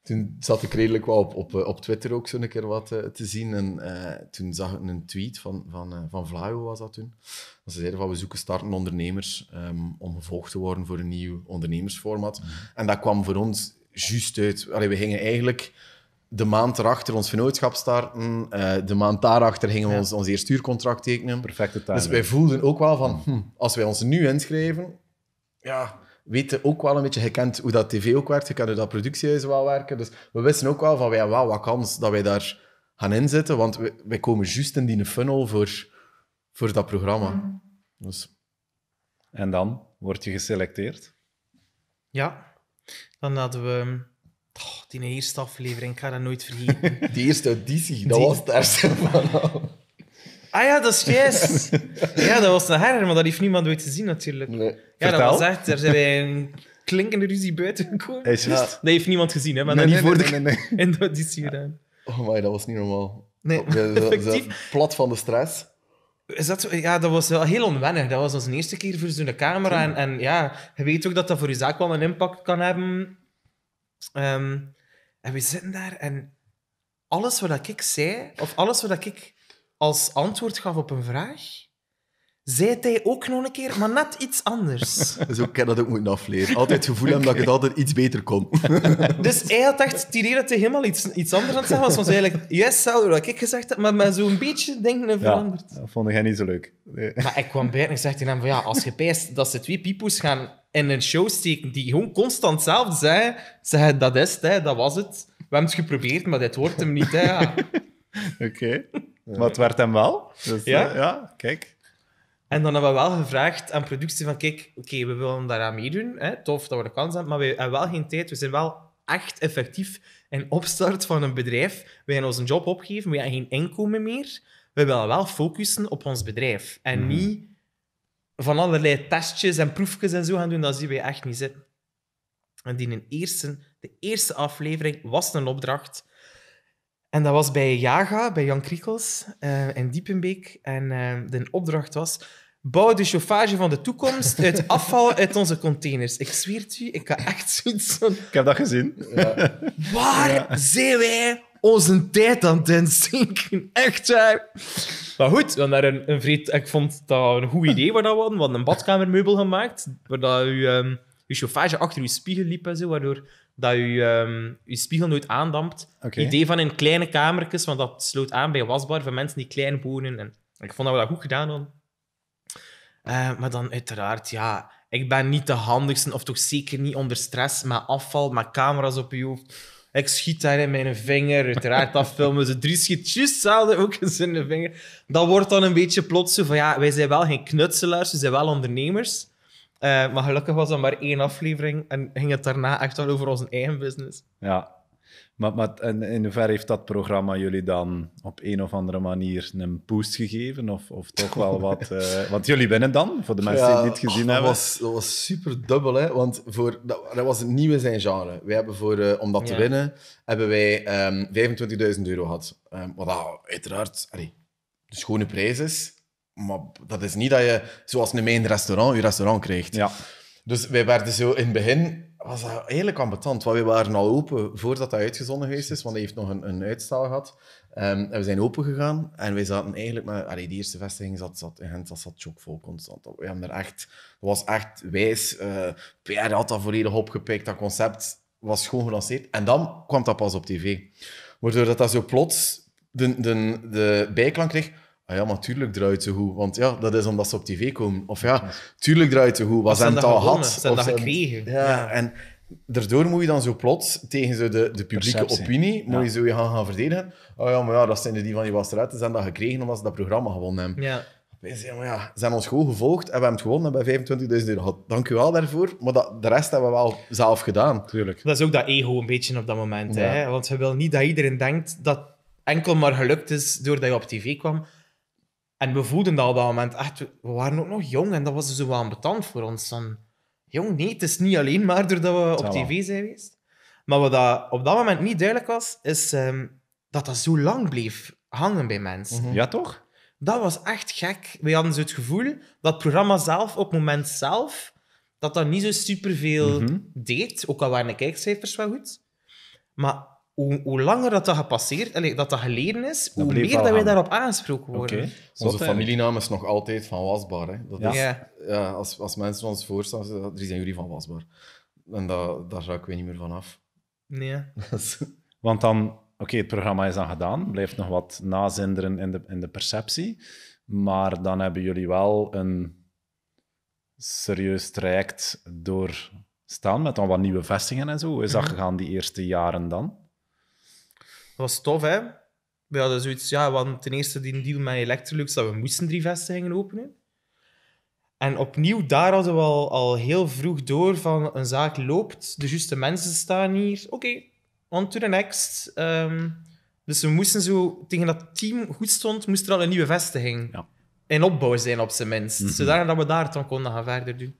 toen zat ik redelijk wel op, op, eh, op Twitter ook zo'n keer wat eh, te zien. En eh, toen zag ik een tweet van, van, uh, van Vlaio, was dat toen. Dat ze zeiden van we zoeken startende ondernemers ehm, om gevolgd te worden voor een nieuw ondernemersformat. Mhm. En dat kwam voor ons juist uit. Allee, we gingen eigenlijk de maand erachter ons vennootschap starten. de maand daarachter gingen we ons, ons eerste huurcontract tekenen. Perfecte dus timing. Dus wij voelden ook wel van, mhm. hm, als wij ons nu inschrijven, ja weten ook wel een beetje, gekend hoe dat tv ook werkt, je kent hoe dat productiehuis wel werken. Dus we wisten ook wel van, wij hebben wat kans dat wij daar gaan inzetten, want wij, komen juist in die funnel voor, voor dat programma. Mm. Dus. En dan word je geselecteerd? Ja, dan hadden we oh, die eerste aflevering, ik ga dat nooit vergeten. die eerste auditie, dat die... was het ergste van Ah ja, dat is ja, dat was een herder, maar dat heeft niemand weten zien natuurlijk. Nee. Ja, dat was echt. Er zijn wij een klinkende ruzie buiten gekomen. Hey, ja. Dat heeft niemand gezien, hè? Maar nee, nee, niet voor de in de auditie gedaan. Oh my, dat was niet normaal. Nee, effectief. Plat van de stress. Is dat Ja, dat was wel heel onwennig. Dat was onze eerste keer voor zo'n camera. En, en, ja, je weet ook dat dat voor je zaak wel een impact kan hebben. Ehm, en we zitten daar en alles wat ik zei, of alles wat ik als antwoord gaf op een vraag, zei hij ook nog een keer, maar net iets anders. Zo ik dat ook moeten afleren. Altijd het gevoel hebben dat ik het altijd iets beter kon. dus hij had echt het dat hij helemaal iets, iets anders aan het zeggen was. Want eigenlijk, yes, hetzelfde wat ik gezegd heb, maar met zo'n beetje denken veranderd. Ja, dat vond jij niet zo leuk. Maar ik kwam bij en ik zei tegen hem van, ja, als je pijst dat ze twee piepoes gaan in een show steken die gewoon constant hetzelfde zijn, zeggen, dat is het, hè, dat was het. We hebben het geprobeerd, maar dit wordt hem niet. ja. Oké. Maar het werd hem wel. Dus, eh, ja? kijk. En dan hebben we wel gevraagd aan productie van, kijk, oké, we willen daaraan meedoen. Hè? Tof dat we de kans hebben, maar we hebben wel geen tijd. We zijn wel echt effectief in opstart van een bedrijf. We gaan onze job opgeven, we hebben geen inkomen meer. We willen wel focussen op ons bedrijf. En hmm. niet van allerlei testjes en proefjes en zo gaan doen, dat zien we echt niet zitten. En die in eerste, de eerste aflevering was een opdracht en dat was bij Jaga, bij Jan Kriekels uh, eh, in Diepenbeek. En eh, de opdracht was... Bouw de chauffage van de toekomst uit afval uit onze containers. Ik zweer het u, ik ga echt zoiets... Van... Ik heb dat gezien. Ja. Waar ja. zijn wij onze tijd aan het zinken? Echt waar. Maar goed, we daar een, een ik vond dat een goed idee waar dat we hadden. We hadden een badkamermeubel gemaakt, waar dat ehm, uw chauffage achter uw spiegel liep en zo, waardoor dat je um, je spiegel nooit aandampt. Okay. Idee van in kleine kamertjes, want dat sloot aan bij wasbar van mensen die klein wonen. En ik vond dat we dat goed gedaan hadden. Eh, maar dan uiteraard, ja, ik ben niet de handigste, of toch zeker niet onder stress, met afval, met camera's op je hoofd. Ik schiet daar in mijn vinger. Uiteraard, dat filmen ze drie schietjes zelden ook eens in de vinger. Dat wordt dan een beetje plots zo van ja, wij zijn wel geen knutselaars, we zijn wel ondernemers. Eh, maar gelukkig was dat maar één aflevering en ging het daarna echt wel over onze eigen business. Ja, maar, maar in hoeverre heeft dat programma jullie dan op een of andere manier een boost gegeven? Of, of toch wel wat? Eh, want jullie winnen dan, voor de mensen die het niet gezien hebben. Dat was, dat was super dubbel, hè? want voor, dat, dat was het nieuwe zijn genre. Wij hebben voor, eh, om dat te winnen, hebben wij 25.000 ehm, euro gehad. Um, wat uiteraard allee, de schone prijs is. Maar dat is niet dat je, zoals een mijn restaurant, je restaurant krijgt. Ja. Dus wij werden zo in het begin, was dat eigenlijk ambetant. Want we waren al open voordat dat uitgezonden geweest is, want hij heeft nog een, een uitstel gehad. Ehm, en we zijn open gegaan en wij zaten eigenlijk met... Allee, die eerste vestiging zat, zat in Gent, dat zat chockvol constant. We hebben er echt... Dat was echt wijs. Uh, had dat volledig opgepikt. Dat concept was schoon gelanceerd. En dan kwam dat pas op tv. Waardoor dat, dat zo plots de, de, de bijklank kreeg Ah ja, maar tuurlijk draait ze goed. Want ja, dat is omdat ze op tv komen. Of ja, tuurlijk draait ze goed. Wat zijn het al had. Ze dat gekregen. Ja, en daardoor moet je dan zo plots tegen zo de, de publieke opinie moet je zo gaan, gaan verdedigen. Oh ja, maar ja, dat zijn de die van die eruit Ze hebben dat gekregen omdat ze dat programma gewonnen hebben. Ja. ja, ze hebben ons gewoon gevolgd en we hebben het gewonnen bij 25.000 euro. Dank u wel daarvoor, maar dat, de rest hebben we wel zelf gedaan. Tuurlijk. Dat is ook dat ego een beetje op dat moment. Hè? Want we wil niet dat iedereen denkt dat enkel maar gelukt is doordat je op tv kwam. En we voelden dat op dat moment echt. We waren ook nog jong en dat was dus wel betand voor ons. Van, jong, nee, het is niet alleen maar doordat we op tv zijn geweest. Maar wat op dat moment niet duidelijk was, is ehm, dat dat zo lang bleef hangen bij mensen. Mhm. Ja, toch? Dat was echt gek. We hadden zo het gevoel dat het programma zelf, op het moment zelf, dat dat niet zo superveel mhm. deed. Ook al waren de kijkcijfers wel goed. Maar hoe, langer dat, dat gepasseerd, allee, dat dat geleden is, hoe meer dat wij daarop aangesproken worden. Onze familienaam is nog altijd van Wasbaar. Hè. Dat ja. Is, ja. als, als mensen ons voorstellen, die zijn jullie van Wasbaar. En dat, daar ik weer niet meer van af. Nee. Want dan, oké, het programma is dan gedaan, blijft nog wat nazinderen in de, in de perceptie, maar dan hebben jullie wel een serieus traject door staan met dan wat nieuwe vestingen en zo. Hoe is dat mhm. gegaan die eerste jaren dan? was tof, hè. We hadden zoiets, ja, want ten eerste die deal met Electrolux dat we moesten drie vestigingen openen. En opnieuw, daar hadden we al, al heel vroeg door van een zaak loopt, de juiste mensen staan hier. Oké, okay, on to the next. Ehm, dus we moesten zo, tegen dat team goed stond, moest er al een nieuwe vestiging ja. in opbouw zijn, op zijn minst. Mm -hmm. Zodat we daar dan konden gaan verder doen.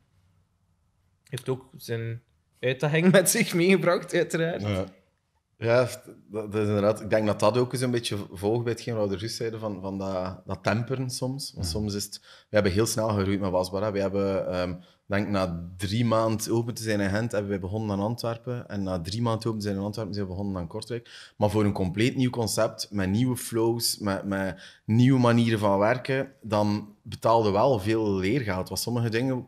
Heeft ook zijn uitdaging met zich meegebracht, uiteraard. Ja. Ja, dat is inderdaad. Ik denk dat dat ook eens een beetje volgt bij hetgeen wat we van, van dat, dat temperen soms. Want mm. soms is het... We hebben heel snel geroeid met Wasbara. We hebben, um, denk na drie maanden open te zijn in Gent, hebben we begonnen aan Antwerpen. En na drie maanden open te zijn in Antwerpen, zijn we begonnen aan Kortrijk. Maar voor een compleet nieuw concept, met nieuwe flows, met, met nieuwe manieren van werken, dan betaalde wel veel leergeld. Want sommige dingen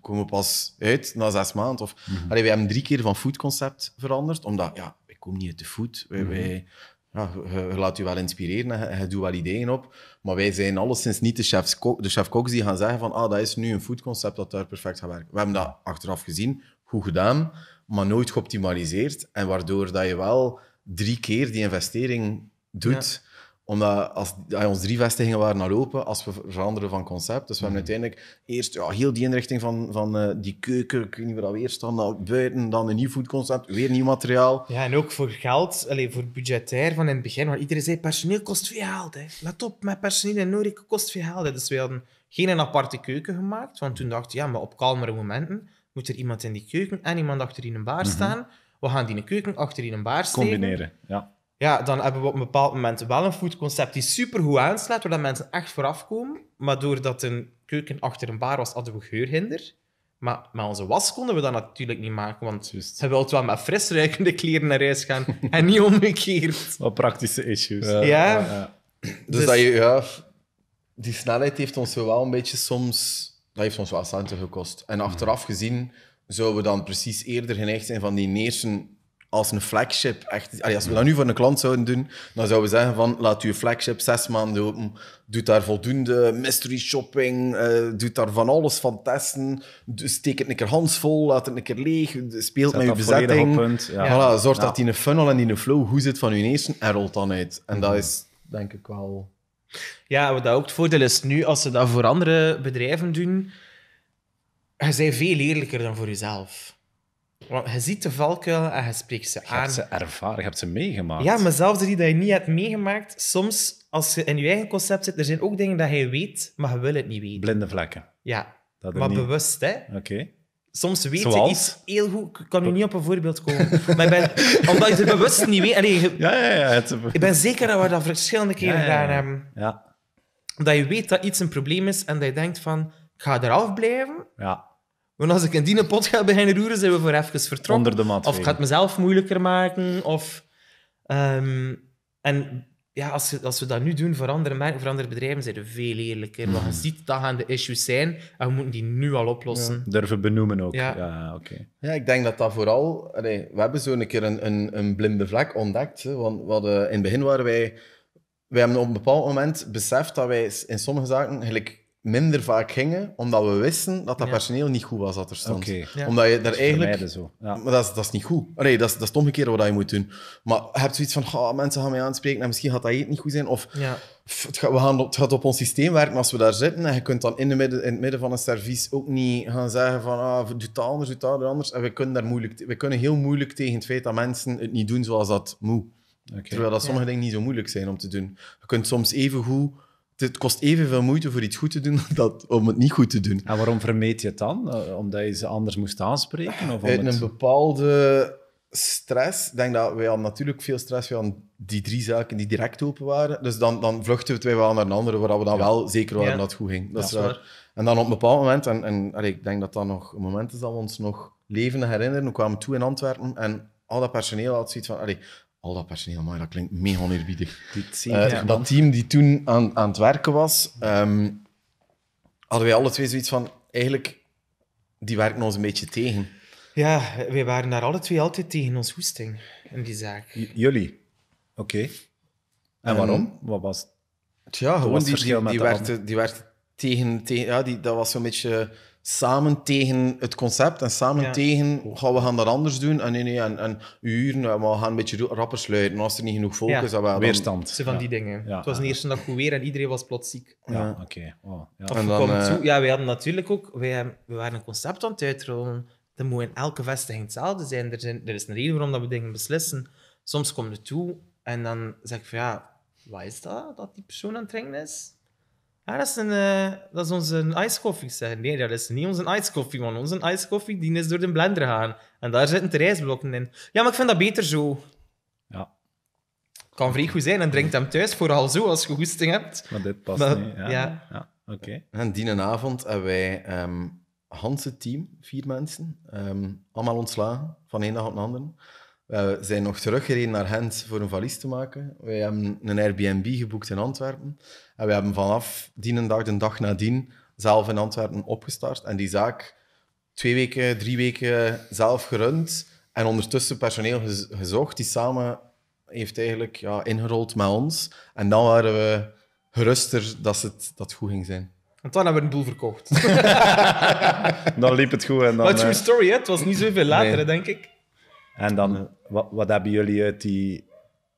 komen pas uit na zes maanden. Of, mm we hebben drie keer van foodconcept veranderd, omdat... Ja, kom niet uit de voet. Wij, mhm. wij ja, je, je, laat je wel inspireren en je, doet wel ideeën op. Maar wij zijn alleszins niet de, chefs, de chef-koks die gaan zeggen van ah, dat is nu een concept dat daar perfect gaat werken. We hebben dat achteraf gezien, goed gedaan, maar nooit geoptimaliseerd. En waardoor dat je wel drie keer die investering doet omdat als, ja, ons drie vestigingen waren al open, als we veranderen van concept. Dus we hebben mhm. uiteindelijk eerst ja, heel die inrichting van, van eh, die keuken, ik weet niet waar dat eerst dan buiten, dan een nieuw foodconcept, weer nieuw materiaal. Ja, en ook voor geld, allez, voor budgetair van in het begin. Want iedereen zei, personeel kost veel geld. Hè. Let op, met personeel en Norik kost veel geld. Dus we hadden geen een aparte keuken gemaakt, want toen dacht ik, ja, maar op kalmere momenten moet er iemand in die keuken en iemand achterin een baar mhm. staan. We gaan die keuken achterin een baar steken. Combineren, ja. Ja, dan hebben we op een bepaald moment wel een foodconcept die super goed aanslaat, waar mensen echt vooraf komen. Maar doordat een keuken achter een bar was, hadden we geurhinder. Maar met onze was konden we dat natuurlijk niet maken, want ze je wilt wel met fris kleren naar huis gaan en niet omgekeerd. Wat praktische issues. Ja. Oh, dus, dus, dat je, ja, die snelheid heeft ons wel een beetje soms, dat heeft ons wel centen gekost. En achteraf gezien zouden we dan precies eerder geneigd zijn van die neersen als een flagship echt... als we dat nu voor een klant zouden doen, dan zouden we zeggen van laat je flagship zes maanden open. Doe daar voldoende mystery shopping, eh, doet daar van alles van testen. Dus steek het een keer handsvol, laat het een keer leeg, speelt met uw bezetting. Punt, voilà, zorg dat die een funnel en die een flow hoe zit van je eerste en rolt dan uit. En dat is denk ik wel... Ja, wat ook het voordeel is nu, als ze dat voor andere bedrijven doen, je zij veel eerlijker dan voor jezelf. Want je ziet de valkuilen en je spreekt ze aan. Je hebt ze ervaren, je hebt ze meegemaakt. Ja, maar zelfs die dat je niet hebt meegemaakt, soms als je in je eigen concept zit, er zijn ook dingen dat je weet, maar je wil het niet weten. Blinde vlekken. Ja, dat maar niet. bewust, hè. Oké. Soms weet Zoals? je iets heel goed. Ik kan nu niet op een voorbeeld komen. maar omdat je het bewust niet weet. ja, ja, ja, Ik ben zeker dat we dat verschillende keren gedaan hebben. Ja. Dat je weet dat iets een probleem is en dat je denkt van, ik ga eraf blijven. Ja. Want als ik in die pot ga beginnen roeren, zijn we voor even vertrokken. Of gaat ga mezelf moeilijker maken. Of, ehm, en ja, als, we, als we dat nu doen voor andere bedrijven, zijn we veel eerlijker. Want je mhm. ziet, dat gaan de issues zijn en we moeten die nu al oplossen. Ja. Durven benoemen ook. Ja, oké. Ja, ik denk dat dat vooral... we hebben zo een keer een, een, een blinde vlek ontdekt. want in het begin waren wij... Wij hebben op een bepaald moment beseft dat wij in sommige zaken... Gelijk, minder vaak gingen, omdat we wisten dat dat personeel niet goed was dat er stond. Omdat je daar eigenlijk... Zo. Ja. Maar dat is, dat is niet goed. Nee, dat, is, dat is het omgekeerde wat je moet doen. Maar heb je hebt zoiets van, mensen gaan mij aanspreken en misschien gaat dat niet goed zijn. Of ja. het, gaat, we gaan op, het gaat op ons systeem werken als we daar zitten. En je kunt dan in, de midden, in het midden van een service ook niet gaan zeggen van, ah, doe het anders, doe het anders. En we kunnen, daar moeilijk, we kunnen heel moeilijk tegen het feit dat mensen het niet doen zoals dat moet. Terwijl dat sommige dingen niet zo moeilijk zijn om te doen. Je kunt soms even goed het kost evenveel moeite voor iets goed te doen om het niet goed te doen. En waarom vermeed je het dan? Eh, omdat je ze anders moest aanspreken? Of Uit een bepaalde stress. Ik denk dat wij al natuurlijk veel stress. We hadden die drie zaken die direct open waren. Dus dan, dan vluchten we wel naar een andere waar we dan wel zeker waren dat het goed ging. Dat, is waar. En dan op een bepaald moment, en, ik denk dat dat nog een moment is dat we ons nog levende herinneren. We kwamen toe in Antwerpen en al dat personeel had zoiets van: al dat personeel, maar dat klinkt mega oneerbiedig. Dit eh, dat team die toen aan, aan het werken was, ehm, hadden wij alle twee zoiets van, eigenlijk, die werken ons een beetje tegen. Ja, wij waren daar alle twee altijd tegen ons hoesting, in die zaak. jullie? Oké. En ehm, waarom? Wat was Tja, gewoon die, die, die, werd, die werd tegen, tegen... Ja, die, dat was zo'n beetje samen tegen het concept en samen tegen gaan we gaan dat anders doen. En, nee, nee, en, en uren, maar we gaan een beetje rapper sluiten. Als er niet genoeg focus ja. is, weerstand. van die dingen. Het was een eerste dag goed weer en iedereen was plots ziek. Ja, oké. Oh, en dan, uh... Ja, we hadden natuurlijk ook, wij, we waren een concept aan het uitrollen. Dat moet in elke vestiging hetzelfde zijn. Er, zijn, er is een reden waarom dat we dingen beslissen. Soms komen we toe en dan zeg ik van ja, wat is dat dat die persoon aan het drinken is? Ja, ah, dat is, een, eh, dat is onze ijskoffie. zeggen. nee, dat is niet onze ijskoffie, want onze ijskoffie die is door de blender gaan. En daar zitten de rijstblokken in. Ja, maar ik vind dat beter zo. Ja. Kan vrij goed zijn en drinkt hem thuis, vooral zo als je goesting hebt. Maar dit past niet. Ja, ja. oké. Okay. En die avond hebben wij um, ehm, Hans team, vier mensen, ehm, allemaal ontslagen van één dag op de andere. Eh, we zijn nog teruggereden naar Gent voor een valies te maken. We hebben een Airbnb geboekt in Antwerpen. En we hebben vanaf die dag, de dag nadien, zelf in Antwerpen opgestart. En die zaak twee weken, drie weken zelf gerund. En ondertussen personeel gezocht, die samen heeft eigenlijk ja, ingerold met ons. En dan waren we geruster dat het, dat goed ging zijn. En dan hebben we een boel verkocht. dan liep het goed. En dan, Wat true eh, story, hè? het was niet zoveel later, denk ik. En dan, mhm. wat, wat hebben jullie uit die,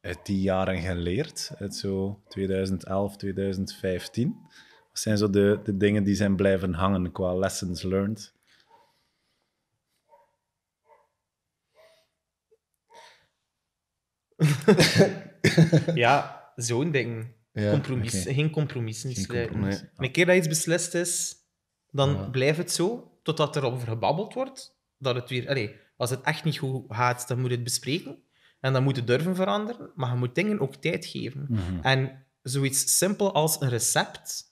uit die jaren geleerd? Uit zo 2011, 2015? Wat zijn zo de, de dingen die zijn blijven hangen qua lessons learned? ja, zo'n ding. Ja, compromis, Geen compromissen geen Compromis. Een keer dat iets beslist is, dan blijft het zo, totdat er over gebabbeld wordt, dat het weer... Allez, als het echt niet goed gaat, dan moet je het bespreken. En dan moet je durven veranderen. Maar je moet dingen ook tijd geven. Mhm. En zoiets simpel als een recept.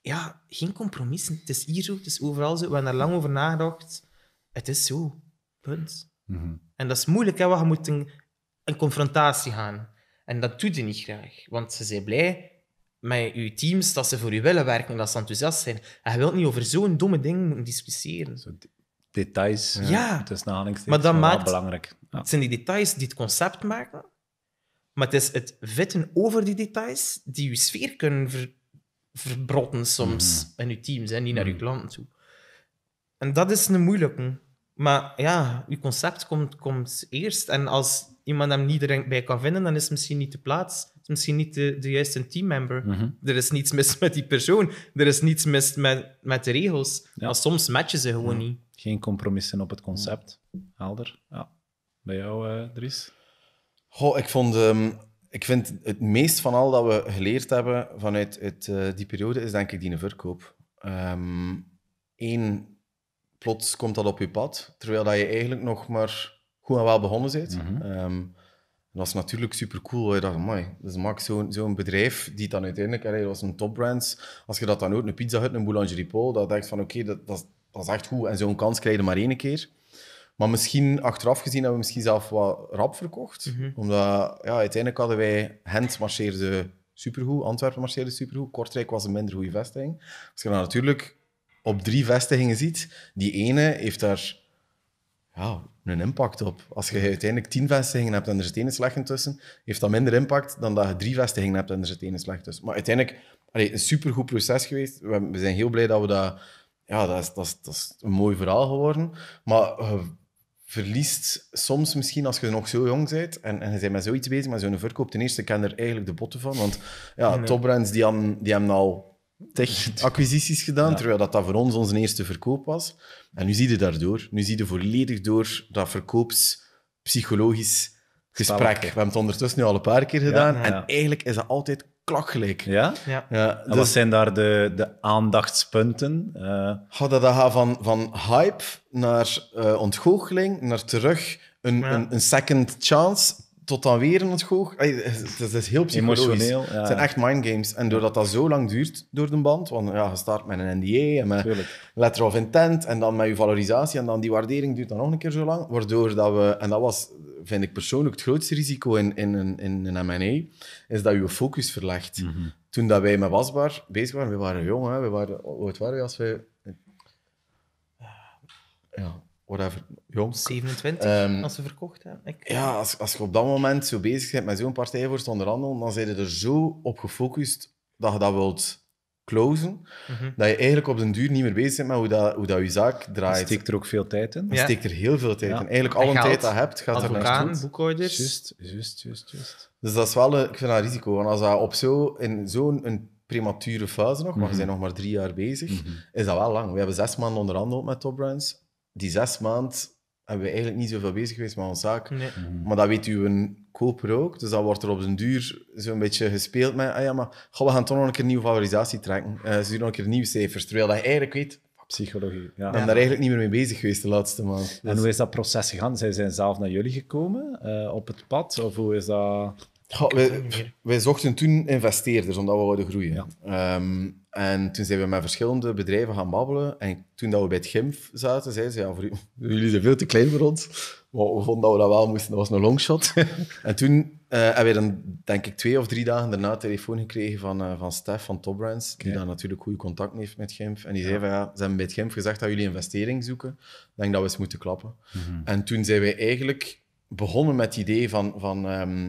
Ja, geen compromissen. Het is hier zo, het is overal zo. We hebben er lang over nagedacht. Het is zo. Punt. Mhm. En dat is moeilijk, hè, want je moet een, confrontatie gaan. En dat doet je niet graag. Want ze zijn blij met je teams, dat ze voor je willen werken, dat ze enthousiast zijn. En je wilt niet over zo'n domme ding discussiëren. Zo details. Ja. het is Maar dat belangrijk. Het zijn die details die het concept maken, maar het is het vetten over die details die je sfeer kunnen ver, verbrotten soms mm. in je teams en niet naar mm. je mhm. klanten toe. En dat is een moeilijke. Maar ja, je concept komt, komt eerst. En als iemand hem niet bij kan vinden, dan is misschien niet de plaats. Is misschien niet de, juiste teammember. Mhm. Er is niets mis met die persoon. Er is niets mis met, met de regels. Ja. soms matchen ze gewoon niet. Geen compromissen op het concept. Helder. Ja. Bij jou, eh, Dries? Goh, ik, vond, ehm, ik vind het meest van al dat we geleerd hebben vanuit het, eh, die periode is denk ik die verkoop. Eén, ehm, plots komt dat op je pad, terwijl dat je eigenlijk nog maar goed en wel begonnen bent. Mm ehm, dat is natuurlijk super cool. Je dacht, mooi, dus maak zo'n zo'n bedrijf die dan uiteindelijk, allee, dat was een topbrand. Als je dat dan ook, een Pizza Hut, een Boulangerie Paul, dat denkt van oké, dat, dat, dat, is echt goed en zo'n kans krijg je maar één keer. Maar misschien achteraf gezien hebben we misschien zelf wat rap verkocht. Mhm. Omdat ja, uiteindelijk hadden wij, Gent marcheerde supergoed, Antwerpen marcheerde supergoed, Kortrijk was een minder goede vestiging. Als je dan natuurlijk op drie vestigingen ziet, die ene heeft daar ja, een impact op. Als je uiteindelijk tien vestigingen hebt en er zit één slecht tussen, heeft dat minder impact dan dat je drie vestigingen hebt en er zit één slecht tussen. Maar uiteindelijk, allee, een supergoed proces geweest. We, zijn heel blij dat we dat... Ja, dat is, dat is, dat een mooi verhaal geworden. Maar verliest soms misschien, als je nog zo jong bent en, en je bent met zoiets bezig, met zo'n verkoop, ten eerste ken je er eigenlijk de botten van. Want ja, topbrands die, hebben, die hebben al acquisities gedaan, terwijl dat, dat voor ons onze eerste verkoop was. En nu zie je daardoor, nu zie je volledig door dat verkoopspsychologisch gesprek. We hebben het ondertussen nu al een paar keer gedaan. En eigenlijk is dat altijd klakgelijk. Ja? Ja. ja dus... wat zijn daar de, de aandachtspunten? Uh... Oh, dat gaan van, van hype naar uh, ontgoocheling, naar terug een, een, een second chance, tot dan weer in het goog. Het is heel psychologisch. Het zijn echt mindgames. En doordat dat zo lang duurt door de band, want ja, je start met een NDA en met letter of intent en dan met je valorisatie en dan die waardering duurt dan nog een keer zo lang. Waardoor dat we, en dat was, vind ik persoonlijk, het grootste risico in, in, in, in een M&A, is dat je focus verlegt. Mhm. Toen dat wij met Wasbar bezig waren, we waren jong, hè, we waren, hoe oud waren we als wij... Ja, whatever, jong. 27 ehm, als ze verkocht hebben. Ik... Ja, als, als je op dat moment zo bezig bent met zo'n partij voor te onderhandelen, dan zijn je er zo op gefocust dat je dat wilt closen, mhm. dat je eigenlijk op den duur niet meer bezig bent met hoe dat, hoe dat je zaak draait. Het steekt er ook veel tijd in. Het steekt er heel veel tijd in. Eigenlijk al een tijd dat je hebt, gaat er toe boekhouders. Juist, juist, juist, juist. Dus dat is wel, ik vind dat een risico. Want als dat op zo, in zo'n premature fase nog, maar mm we zijn nog maar drie jaar bezig, mhm. is dat wel lang. We hebben zes maanden onderhandeld met Top Brands die zes maand hebben we eigenlijk niet zoveel bezig geweest met onze zaak. Maar dat weet uw koper ook. Dus dat wordt er op zijn duur zo'n beetje gespeeld met. Ah ja, maar we gaan toch nog een keer nieuwe valorisatie trekken. Eh, ze doen nog een keer nieuwe cijfers. Terwijl dat je eigenlijk weet. Psychologie. Ja. Ik ben daar eigenlijk niet meer mee bezig geweest de laatste maand. En hoe is dat proces gegaan? Zij zijn zelf naar jullie gekomen eh, op het pad? Of hoe is dat. Goh, wij, zochten toen investeerders omdat we wilden groeien. Ehm, en toen zijn we met verschillende bedrijven gaan babbelen. En toen dat we bij het GIMF zaten, zeiden ze, ja, voor jullie zijn veel te klein voor ons. Maar we vonden dat we dat wel moesten, dat was een longshot. en toen eh, hebben we dan, denk ik, twee of drie dagen daarna telefoon gekregen van, eh, van Stef van Topbrands die daar natuurlijk goede contact heeft met GIMF. En die zei van, ja, ze hebben bij het GIMF gezegd dat jullie investering zoeken. Ik denk dat we eens moeten klappen. Mhm. En toen zijn wij eigenlijk begonnen met het idee van, van, ehm,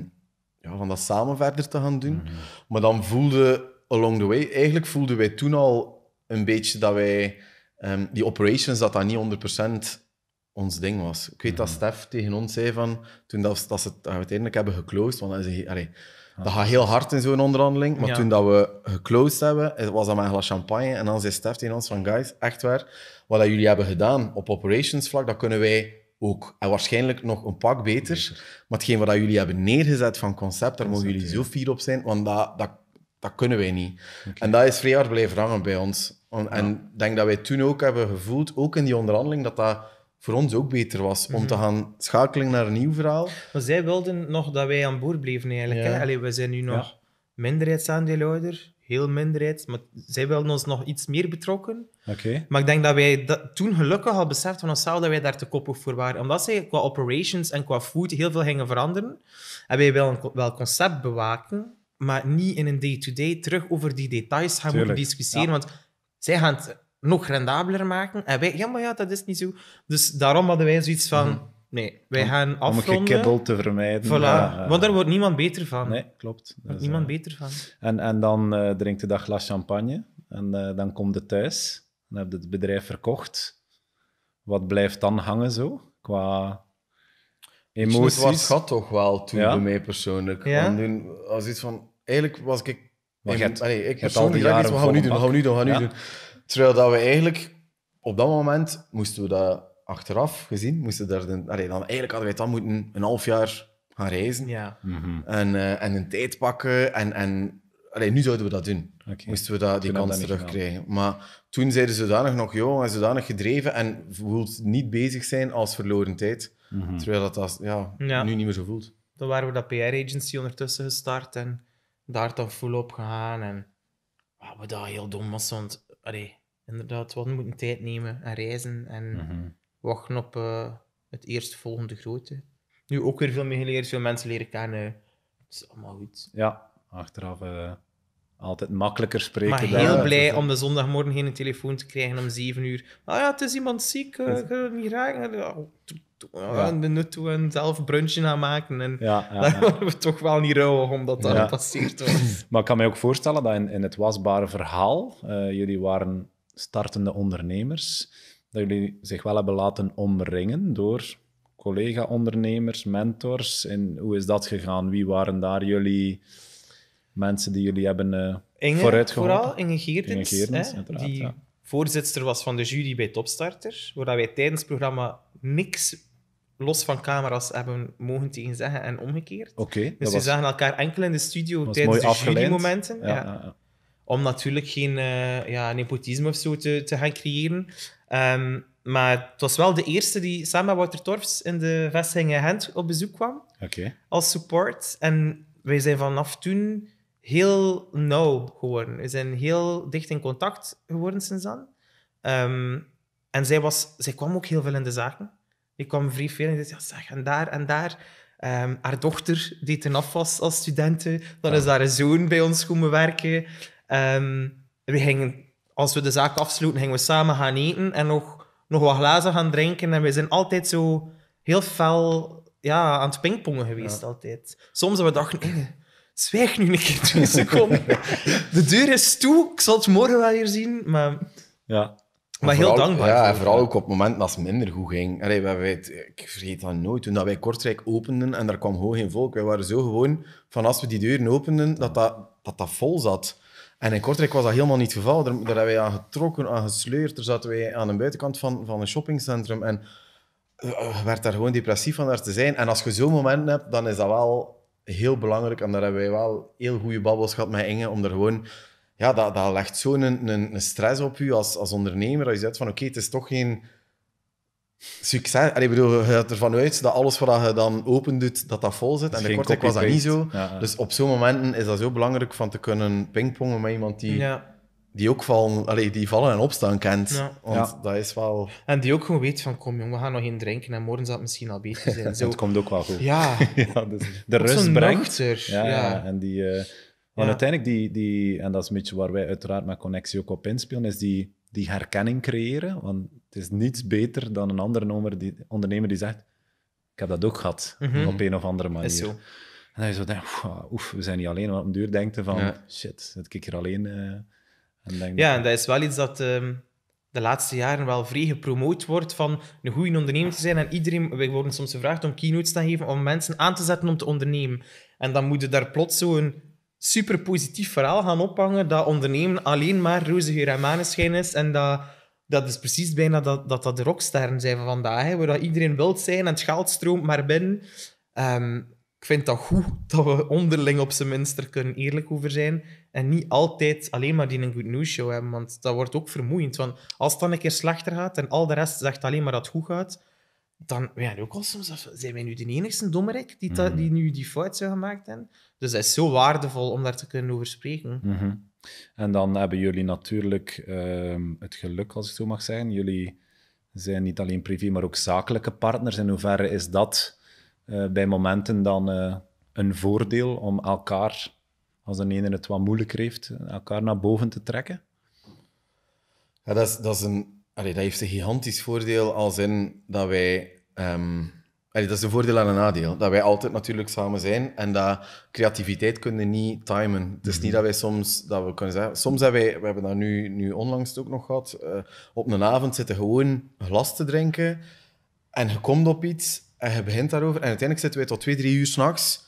ja, van dat samen verder te gaan doen. Mhm. Maar dan voelde along the way, eigenlijk voelden wij toen al een beetje dat wij ehm, die operations, dat dat niet 100% ons ding was. Ik weet dat mhm. Stef tegen ons zei van, toen dat, dat ze het uiteindelijk hebben geclosed, want dat, is, allee, ah. dat gaat heel hard in zo'n onderhandeling, maar toen dat we geclosed hebben, eh, was dat met een glas champagne en dan zei Stef tegen ons van, guys, echt waar, wat dat jullie hebben gedaan op operations vlak, dat kunnen wij ook. En waarschijnlijk nog een pak beter, maar hetgeen wat dat jullie hebben neergezet van concept, daar mogen jullie zo fier op zijn, want dat, dat dat kunnen wij niet. En dat is vrij hard blijven hangen bij ons. En ik denk dat wij toen ook hebben gevoeld, ook in die onderhandeling, dat dat voor ons ook beter was. Om mhm. te gaan schakelen naar een nieuw verhaal. Maar zij wilden nog dat wij aan boord bleven eigenlijk. Ja. wij zijn nu nog ja. minderheidsaandeelhouder, heel minderheids. Maar zij wilden ons nog iets meer betrokken. Okay. Maar ik denk dat wij toen gelukkig al beseft van onszelf dat wij daar te koppig voor waren. Omdat zij qua operations en qua food heel veel gingen veranderen. En wij wilden wel een concept bewaken maar niet in een day-to-day terug over die details gaan Tuurlijk. discussiëren. Want zij gaan het nog rendabeler maken. En wij, ja, maar ja, dat is niet zo. Dus daarom hadden wij zoiets van... Mhm. Nee, wij gaan afronden. Om gekibbel te vermijden. Voilà. Want daar wordt niemand beter van. Nee, klopt. Daar wordt niemand eh, beter van. En, en dan uh, drinkt de dat glas champagne. En eh, dan komt je thuis. Dan heb je het bedrijf verkocht. Wat blijft dan hangen zo? Qua emoties. Het zwart gat toch wel toen bij mij persoonlijk. Ja? Nu, als iets van, eigenlijk was ik... ik persoonlijk dacht iets, we gaan nu doen, we nu doen, we gaan nu doen. Terwijl dat we eigenlijk op dat moment moesten we dat achteraf gezien, moesten daar dan, dan eigenlijk hadden wij dan moeten een half jaar gaan reizen ja. Mhm. en, eh, en een tijd pakken en, en nu zouden we dat doen. Moesten we dat, die kans terugkrijgen. Maar toen zeiden ze dan nog jong en zodanig gedreven en voelt niet bezig zijn als verloren tijd. Mhm. Terwijl dat, dat ja, nu niet meer zo voelt. Dan waren we dat PR-agency ondertussen gestart en daar dan full op gegaan. En wat we dat heel dom was, want allee, inderdaad, we moeten tijd nemen en reizen en mhm. wachten op uh, het eerstvolgende grote. Nu ook weer veel meer geleerd, veel mensen leren kennen. Het is allemaal goed. Ja, achteraf eh, altijd makkelijker spreken. Maar heel blij om de zondagmorgen geen telefoon te krijgen om 7 uur. Ah ja, het is iemand ziek, eh, ik wil niet graag de oh, nut toe en zelf brunchje gaan maken. En ja, daar waren we toch wel niet rouw omdat dat gepasseerd was. Maar ik kan me ook voorstellen dat in, in het wasbare verhaal, eh, jullie waren startende ondernemers, dat jullie zich wel hebben laten omringen door collega-ondernemers, mentors. En hoe is dat gegaan? Wie waren daar jullie mensen die jullie hebben uh, Inge, Vooral Inge Geertens, hè, die voorzitter was van de jury bij Topstarter, waar wij tijdens het programma niks los van camera's hebben mogen tegen zeggen en omgekeerd. dus we zagen elkaar enkel in de studio tijdens de jurymomenten. Ja, ja. Om natuurlijk geen eh, ja, nepotisme of zo te, te gaan creëren. Ehm, maar het was wel de eerste die samen met Wouter Torfs in de vestiging in op bezoek kwam. Oké. Als support. En wij zijn vanaf toen heel nauw geworden. We zijn heel dicht in contact geworden sinds dan. Ehm, en zij, was, zij kwam ook heel veel in de zaken. Ik kwam vrij veel en ik zei, ja, zeg, en daar en daar. Ehm, haar dochter die ten af was als studenten. Dan is haar zoon bij ons komen werken. Ehm, we gingen, als we de zaak afsloten, gingen we samen gaan eten en nog, nog wat glazen gaan drinken. En we zijn altijd zo heel fel ja, aan het pingpongen geweest. Ja. Altijd. Soms we dachten hey, zwijg nu een keer twee seconden. de deur is toe, ik zal het morgen wel weer zien. Maar... Ja, maar heel dankbaar. Ja, vooral ook op momenten als het minder goed ging. Allee, wij, ik vergeet dat nooit. Toen dat wij Kortrijk openden en daar kwam gewoon geen volk. Wij waren zo gewoon van als we die deuren openden, dat dat, dat, dat vol zat. En in Kortrijk was dat helemaal niet het geval. Daar, hebben wij aan getrokken, aan gesleurd. Daar zaten wij aan de buitenkant van, van een shoppingcentrum. En eh, werd daar gewoon depressief van daar te zijn. En als je zo'n moment hebt, dan is dat wel heel belangrijk. En daar hebben wij wel heel goede babbels gehad met Inge, om er gewoon ja, dat, dat legt zo'n een, een, stress op u als, als ondernemer. Dat je zegt van oké, het is toch geen succes. bedoel, je gaat ervan uit dat alles wat je dan open doet, dat dat vol zit. en de korte was dat niet zo. Dus op zo'n momenten is dat zo belangrijk van te kunnen pingpongen met iemand die, die ook vallen, allee, die vallen en opstaan kent. Want dat is wel... En die ook gewoon weet van, kom jong, we gaan nog één drinken en morgen zal het misschien al beter zijn. Zo. dat komt ook wel goed. Ja. Dus de rust brengt. Ja, En die... Eh, en uiteindelijk, die, die, en dat is een beetje waar wij uiteraard met Connectie ook op inspelen, is die, die herkenning creëren. Want het is niets beter dan een andere die, ondernemer die zegt: Ik heb dat ook gehad, mhm. op een of andere manier. Is zo. En dan je zo ah, oef, we zijn niet alleen. Maar op duur denkt van, shit, zit ik hier alleen? Eh, denk ja, en dat is wel iets dat ehm, de laatste jaren wel vrij gepromoot wordt, van een goede ondernemer te zijn. En iedereen, wij worden soms gevraagd om keynotes te geven, om mensen aan te zetten om te ondernemen. En dan moet je daar plots zo'n super positief verhaal gaan ophangen dat ondernemen alleen maar roze geur en maneschijn is en dat dat is precies bijna dat dat, de rocksterren zijn van vandaag, hè, waar dat iedereen wilt zijn en het geld stroomt maar binnen. Ehm, ik vind dat goed dat we onderling op zijn minst er kunnen eerlijk over zijn en niet altijd alleen maar die een good news show hebben, want dat wordt ook vermoeiend. Want als het dan een keer slechter gaat en al de rest zegt alleen maar dat het goed gaat, dan ja, ook al soms zijn wij nu de enigste dommerik die, mhm. die nu die fout zou gemaakt hebben. Dus dat is zo waardevol om daar te kunnen over spreken. Mhm. En dan hebben jullie natuurlijk ehm, het geluk, als ik zo mag zeggen. Jullie zijn niet alleen privé, maar ook zakelijke partners. In hoeverre is dat eh, bij momenten dan eh, een voordeel om elkaar, als een ene het wat moeilijk heeft, elkaar naar boven te trekken? Ja, dat, is, dat is een allee, dat heeft een gigantisch voordeel als in dat wij... Ehm, dat is een voordeel en een nadeel. Dat wij altijd natuurlijk samen zijn en dat creativiteit kunnen niet timen. Het is niet mhm. dat wij soms... Dat we kunnen zeggen, soms hebben wij, we hebben dat nu, nu onlangs ook nog gehad, eh, op een avond zitten gewoon glas te drinken en je komt op iets en je begint daarover en uiteindelijk zitten wij tot twee, drie uur s'nachts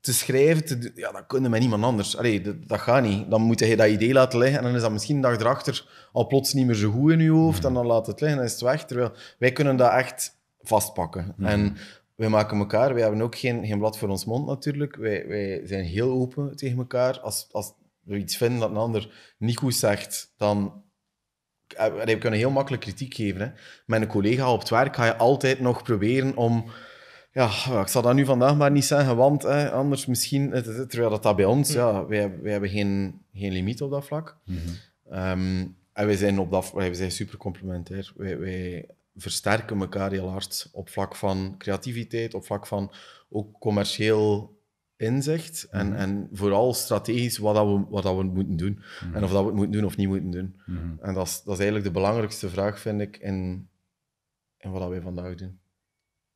te schrijven, te, ja, dat kunnen met niemand anders. Allee, dat, gaat niet. Dan moet je dat idee laten liggen en dan is dat misschien een dag erachter al plots niet meer zo goed in je hoofd en dan laat het liggen en is het weg. Terwijl wij kunnen dat echt vastpakken. Mhm. En we maken elkaar, wij hebben ook geen, geen blad voor ons mond natuurlijk. Wij, wij zijn heel open tegen elkaar. Als, als we iets vinden dat een ander niet goed zegt, dan eh, we kunnen heel makkelijk kritiek geven. Hè. Met een collega op het werk ga je altijd nog proberen om ja, ik zal dat nu vandaag maar niet zeggen, want anders misschien, terwijl dat, dat bij ons, ja, mm-hmm. wij, wij hebben geen, geen limiet op dat vlak. Mm-hmm. Ehm, en wij zijn, op dat, wij zijn super complementair. Wij, wij versterken elkaar heel hard op vlak van creativiteit, op vlak van ook commercieel inzicht en, mm-hmm. en vooral strategisch wat, dat we, wat dat we moeten doen. En of dat we het moeten doen of niet moeten doen. En dat is, dat is eigenlijk de belangrijkste vraag, vind ik, in, in wat dat wij vandaag doen.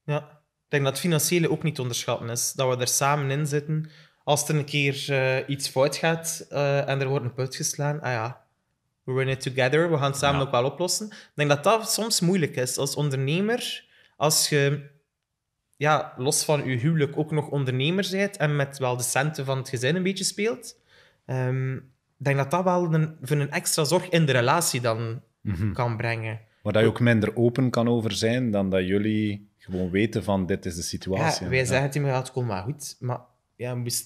Ja, denk dat het financiële ook niet onderschatten is. Dat we er samen in zitten. Als er een keer eh, iets fout gaat eh, en er wordt een put geslaan, ah ja, we win it together, we gaan het samen ook wel oplossen. Ik denk dat dat soms moeilijk is als ondernemer. Als je ja, los van je huwelijk ook nog ondernemer bent en met wel de centen van het gezin een beetje speelt. Ehm, ik denk dat dat wel een, voor een extra zorg in de relatie dan mhm. kan brengen. Maar dat je ook minder open kan over zijn dan dat jullie gewoon weten van dit is de situatie. Ja, wij zeggen tegen elkaar, kom maar goed, maar ja, moest,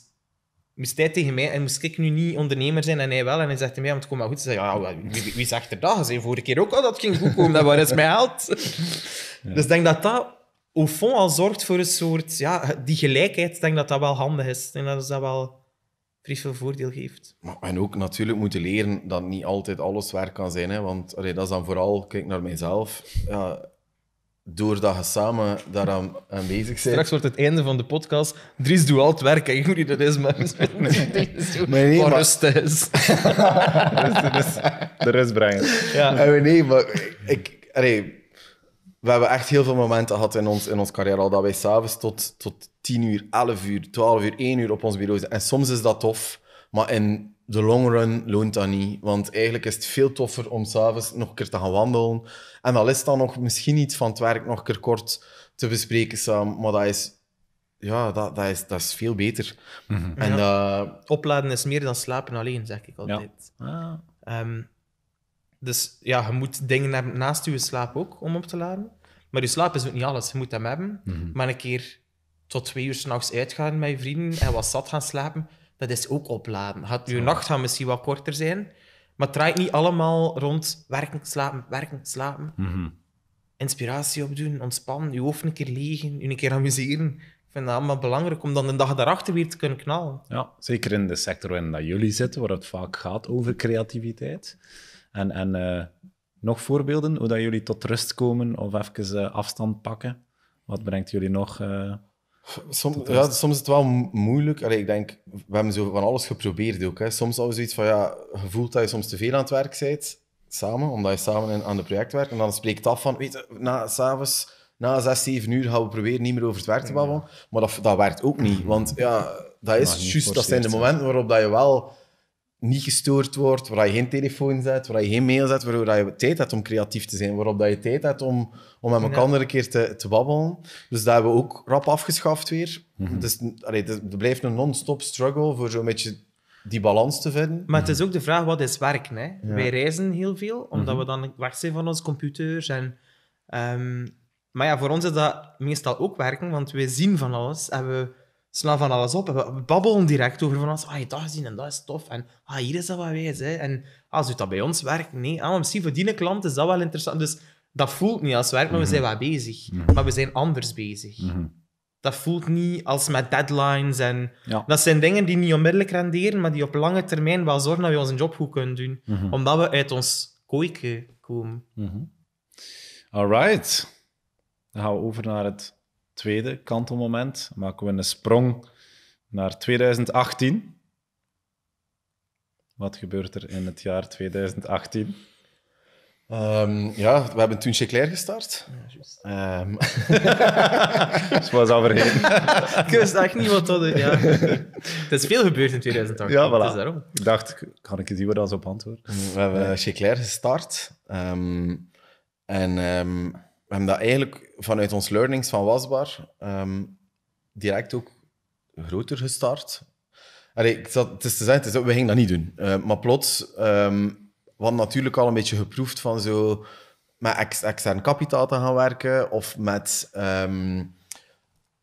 moest hij tegen mij, en moest ik nu niet ondernemer zijn en hij wel, en hij zegt tegen mij, want kom maar goed, ze zei ja, wie, wie zegt er dat? Ze vorige keer ook al, dat ging goed komen, dat waren is mijn geld? Dus ik denk dat dat au fond al zorgt voor een soort, ja, die gelijkheid, ik denk dat dat wel handig is. Ik denk dat dat wel vrij veel voordeel geeft. En ook natuurlijk moeten leren dat niet altijd alles werk kan zijn, hè, want dat is dan vooral, kijk naar mijzelf, ja, doordat we samen daaraan aan bezig zijn. Straks wordt het einde van de podcast. Dries, doe al het werk. en hoe dat is, maar Nee, nee, nee maar rust is. De rust brengen. Ja. En eh, nee, maar ik... Allee, we hebben echt heel veel momenten gehad in ons, in ons carrière al dat wij s'avonds tot, tot 10 uur, 11 uur, 12 uur, 1 uur op ons bureau zitten. En soms is dat tof, maar in de long run loont dat niet. Want eigenlijk is het veel toffer om s'avonds nog een keer te gaan wandelen. En dan is dan nog misschien iets van het werk nog een keer kort te bespreken samen. Maar dat is, ja, dat, dat is, dat is veel beter. Mm en, eh, Opladen is meer dan slapen alleen, zeg ik altijd. Ja. Ah. Ehm, dus ja, je moet dingen hebben naast je slaap ook om op te laden. Maar je slaap is ook niet alles. Je moet dat hebben. Mhm. Maar een keer tot twee uur s'nachts uitgaan met je vrienden en wat zat gaan slapen dat is ook opladen. Gaat uw nacht gaat misschien wat korter zijn, maar het draait niet allemaal rond werken, slapen, werken, slapen. Mhm. Inspiratie opdoen, ontspannen, je hoofd een keer legen, je een keer amuseren. Ik vind dat allemaal belangrijk om dan de dag daarachter weer te kunnen knallen. Ja, zeker in de sector waarin dat jullie zitten, waar het vaak gaat over creativiteit. En, en eh, nog voorbeelden hoe dat jullie tot rust komen of even eh, afstand pakken? Wat brengt jullie nog? Eh, Soms, ja, soms is het wel moeilijk. Allee, ik denk, we hebben zo van alles geprobeerd ook. Hè. Soms alweer zoiets van, ja, je voelt dat je soms te veel aan het werk bent, samen, omdat je samen aan het project werkt. En dan spreekt het af van, weet s'avonds, na zes, zeven uur gaan we proberen niet meer over het werk te babbelen. Maar dat, dat werkt ook niet, want ja, dat is juist, dat zijn de momenten waarop dat je wel niet gestoord wordt, waar je geen telefoon zet, waar je geen mail zet, waar je tijd hebt om creatief te zijn, waarop dat je tijd hebt om, om met elkaar een keer te, te babbelen. Dus dat hebben we ook rap afgeschaft weer. Mhm. Dus allee, het blijft een non-stop struggle voor zo'n beetje die balans te vinden. Maar het is ook de vraag, wat is werk? Hè? Wij reizen heel veel, omdat mhm. we dan weg zijn van onze computers. En, ehm, maar ja, voor ons is dat meestal ook werken, want we zien van alles en we slaan van alles op. we babbelen direct over van als Ah, je dat gezien en dat is tof. En ah, hier is dat wat wij zijn En als ah, dat bij ons werkt, nee. Ah, misschien voor die klant is dat wel interessant. Dus dat voelt niet als werk, maar we zijn mhm. wel bezig. Mhm. Maar we zijn anders bezig. Mhm. Dat voelt niet als met deadlines. En Dat zijn dingen die niet onmiddellijk renderen, maar die op lange termijn wel zorgen dat we onze job goed kunnen doen. Omdat we uit ons koekje komen. All right. Dan gaan we over naar het tweede kantelmoment. maken we een sprong naar 2018. Wat gebeurt er in het jaar 2018? Ehm, ja, we hebben toen Checlair gestart. Ja, um. dus was al vergeten. ik echt niet wat dat is. Ja. Het is veel gebeurd in 2018. Ja, voilà. Ik dacht, kan ik het hier wel op antwoorden? We hebben Checlair gestart. Ehm, en we hebben dat eigenlijk vanuit ons learnings van Wasbar ehm, direct ook groter gestart. Allee, ik zat, het is te zeggen, we gingen dat niet doen. Eh, maar plots, um, natuurlijk al een beetje geproefd van zo met extern kapitaal te gaan werken of met ehm,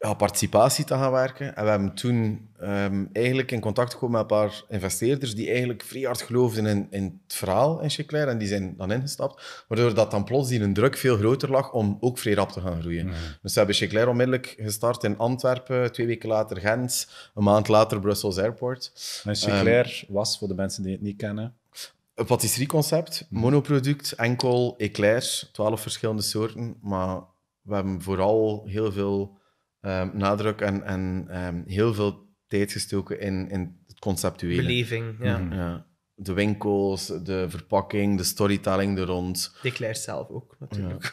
ja, participatie te gaan werken. En we hebben toen ehm, eigenlijk in contact gekomen met een paar investeerders die eigenlijk vrij hard geloofden in, in het verhaal in Checlair en die zijn dan ingestapt. Waardoor dat dan plots die een druk veel groter lag om ook vrij rap te gaan groeien. Dus we hebben Checlair onmiddellijk gestart in Antwerpen, twee weken later Gent, een maand later Brussels Airport. En ehm, Checlair was, voor de mensen die het niet kennen... Een patisserieconcept, hm. monoproduct, enkel, eclairs, twaalf verschillende soorten. Maar we hebben vooral heel veel Ehm, nadruk en, en ehm, heel veel tijd gestoken in, in het conceptuele. Beleving, ja. Mhm. De winkels, de verpakking, de storytelling er rond. zelf ook, natuurlijk.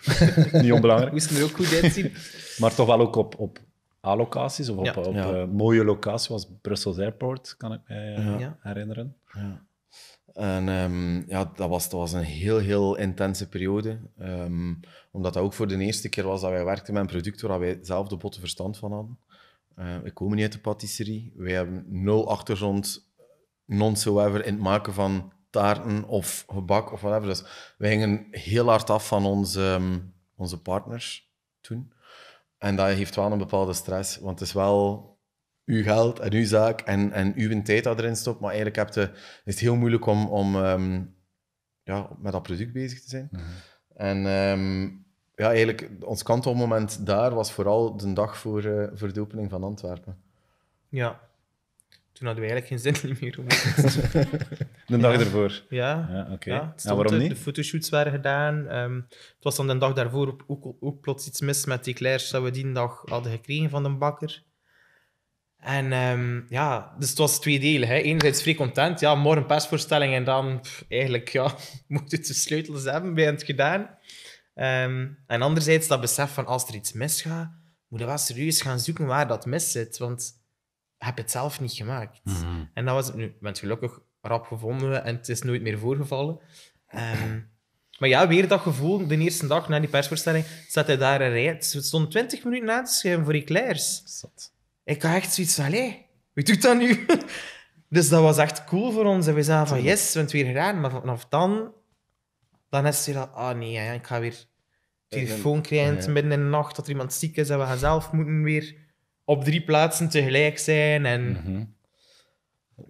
Niet onbelangrijk. Moesten er ook goed uitzien. maar toch wel ook op, op A-locaties of op, op eh, mooie locaties zoals Brussels Airport, kan ik mij eh, herinneren. Ja. En ehm, ja, dat was, dat was een heel, heel intense periode. Ehm, omdat dat ook voor de eerste keer was dat wij werkten met een product waar wij zelf de botte verstand van hadden. Uh, ik niet uit de patisserie. Wij hebben nul achtergrond, non-so-ever, in het maken van taarten of gebak of whatever. Dus wij gingen heel hard af van onze, onze partners toen. En dat heeft wel een bepaalde stress, want het is wel uw geld en uw zaak en, en uw tijd dat erin stopt. Maar eigenlijk heb is het heel moeilijk om, om ehm, ja, met dat product bezig te zijn. Mhm. En ehm, ja, eigenlijk, ons kantelmoment daar was vooral de dag voor, eh, voor de opening van Antwerpen. Ja. Toen hadden we eigenlijk geen zin meer om De dag ervoor? Ja. Ja, oké. Ja, waarom niet? De fotoshoots waren gedaan. Ehm, het was dan de dag daarvoor ook, ook, plots iets mis met die eclairs dat we die dag hadden gekregen van de bakker. En ehm, ja, dus het was delen Hè. Enerzijds free content, ja, morgen persvoorstelling en dan eigenlijk, ja, moet het de sleutels hebben, bij het gedaan. Ehm, en anderzijds dat besef van als er iets misgaat, moet je wel serieus gaan zoeken waar dat mis zit, want ik heb het zelf niet gemaakt. Mhm. En dat was het nu. bent gelukkig rap gevonden en het is nooit meer voorgevallen. Ehm, maar ja, weer dat gevoel, de eerste dag na die persvoorstelling, zat hij daar een rijdt. Het stond 20 minuten na te schuiven voor ik Klaars. Ik had echt zoiets van, allee, wie doet dat nu? dus dat was echt cool voor ons. En we zeiden van, yes, we hebben het weer gedaan. Maar vanaf dan, dan is het weer dat, ah oh nee, ik ga weer telefoon midden in de nacht dat er iemand ziek is en we gaan zelf moeten weer op drie plaatsen tegelijk zijn. En... Mhm.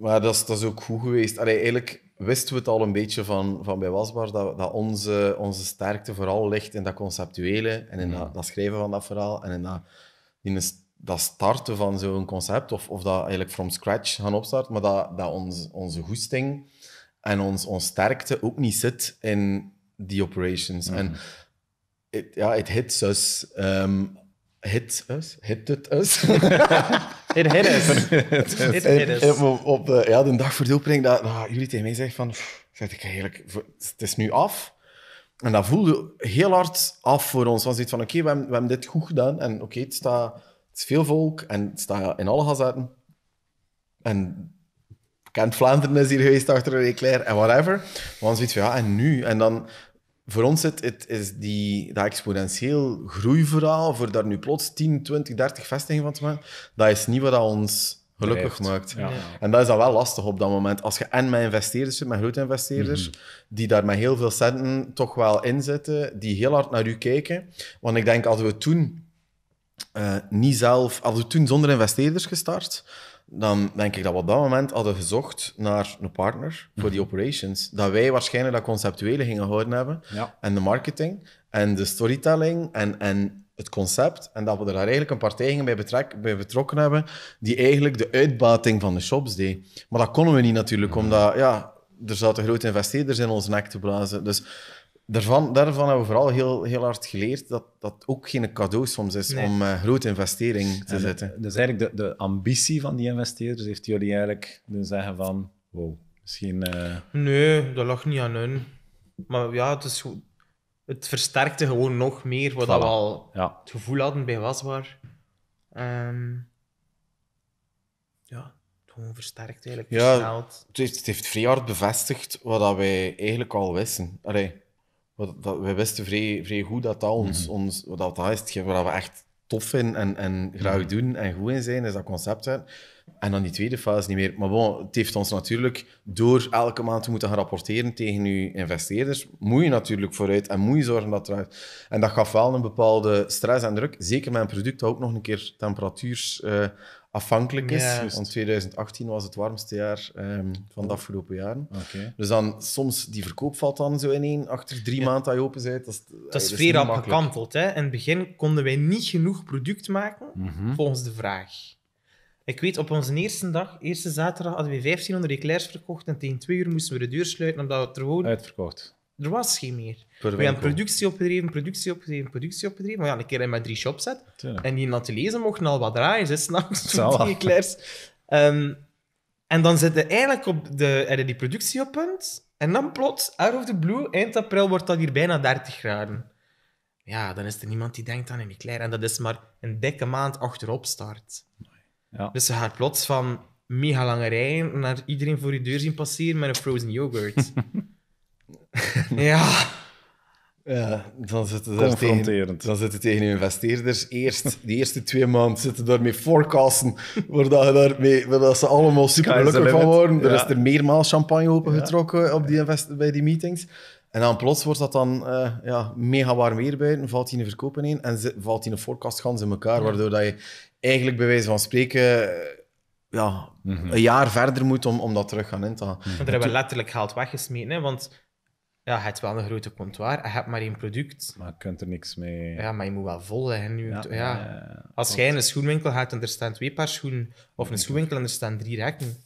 Maar dat is, dat ook goed geweest. eigenlijk wisten we het al een beetje van, van bij Wasbar, dat, dat onze, onze sterkte vooral ligt in dat conceptuele en in mhm. dat, schrijven van dat verhaal en in dat, in dat starten van zo'n concept, of, of dat eigenlijk from scratch gaan opstarten, maar dat, dat ons, onze goesting en ons, ons sterkte ook niet zit in die operations. Mm. En ja, het hits us. Um, us? Hit het us? it hit us. op, de, eh, ja, de dag voor de opening, dat, jullie tegen mij zeggen van... Zeg ik eigenlijk, het is nu af. En dat voelde heel hard af voor ons. Want van, oké, we, hebben dit goed gedaan. En oké, het staat is veel volk en het staat in alle gazetten. En Kent Vlaanderen is hier geweest achter een eclair en whatever. Want zoiets van ja, en nu? En dan voor ons het, het is die, dat exponentieel groeiverhaal, voor daar nu plots 10, 20, 30 vestigingen van te maken, dat is niet wat dat ons gelukkig maakt. Ja. En dat is dan wel lastig op dat moment. Als je en met investeerders met grote investeerders, mhm. die daar met heel veel centen toch wel in zitten, die heel hard naar u kijken. Want ik denk, als we toen eh, niet zelf, hadden we toen zonder investeerders gestart, dan denk ik dat we op dat moment hadden gezocht naar een partner voor die mhm. operations. Dat wij waarschijnlijk dat conceptuele gingen houden hebben. En de marketing en de storytelling en, en het concept. En dat we er daar eigenlijk een partij gingen bij, betrek, bij betrokken hebben die eigenlijk de uitbating van de shops deed. Maar dat konden we niet natuurlijk, mhm. omdat ja, er zaten grote investeerders in ons nek te blazen. Dus daarvan, daarvan hebben we vooral heel, heel hard geleerd dat dat ook geen cadeau soms is om uh, grote investering te eh, zetten. Dus eigenlijk de, de ambitie van die investeerders heeft jullie eigenlijk doen zeggen van wow, misschien... Eh, nee, dat lag niet aan hun. Maar ja, het, het versterkte gewoon nog meer wat we al het gevoel hadden bij Wasbaar. Um, ja, gewoon versterkt eigenlijk. Ja, het heeft, het heeft vrij hard bevestigd wat dat wij eigenlijk al wisten. Allee, dat, we wisten vrij, vrij goed dat dat ons, mhm. ons dat, dat is wat waar we echt tof vinden en, en graag mhm. doen en goed in zijn, is dat concept En dan die tweede fase niet meer. Maar bon, het heeft ons natuurlijk, door elke maand te moeten gaan rapporteren tegen je investeerders, moet je natuurlijk vooruit en moet je zorgen dat eruit. En dat gaf wel een bepaalde stress en druk. Zeker een product dat ook nog een keer temperatuurs... Eh, afhankelijk is. want 2018 was het warmste jaar ehm, van de oh. afgelopen jaren. Okay. Dus dan soms, die verkoop valt dan zo ineen, achter drie maanden dat je open bent. Dat is, dat is gekanteld. Hè? In het begin konden wij niet genoeg product maken mhm. volgens de vraag. Ik weet, op onze eerste dag, eerste zaterdag, hadden we 1500 eclairs verkocht en tegen twee uur moesten we de deur sluiten omdat we het er gewoon... Uitverkocht. Er was geen meer. we hebben productie opgedreven, productie opgedreven, productie opgedreven. Maar ja, een keer in mijn drie shops zet. En die laten lezen mochten al wat draaien. Zes s'nachts, klers. Um, ehm, en dan zitten eigenlijk op de, die productie op punt. En dan plots, out of the blue, eind april wordt dat hier bijna 30 graden. Ja, dan is er niemand die denkt aan een eclair. En dat is maar een dikke maand achterop start. Ja. Dus ze gaat plots van mega lange rijen naar iedereen voor je deur zien passeren met een frozen yogurt. ja. Ja, dan zitten tegen, dan zitten tegen je investeerders eerst, de eerste twee maanden zitten daarmee forecasten, waar, je daarmee, ze allemaal super gelukkig van worden. Er is er meermaals champagne opengetrokken op die invest, bij die meetings. En dan plots wordt dat dan uh, ja, mega warm weer buiten, valt die een verkoop in en valt valt in een forecast gans in elkaar, waardoor dat je eigenlijk bij wijze van spreken eh, ja, mhm. een jaar verder moet om, om dat terug gaan in te gaan. want hebben we letterlijk geld weggesmeten, hè? want ja, je hebt wel een grote comptoir, je hebt maar één product. Maar je kunt er niks mee... Ja, maar je moet wel zijn nu. Ja, Als jij in een schoenwinkel gaat en er staan twee paar schoenen, of een schoenwinkel en er staan drie rekken,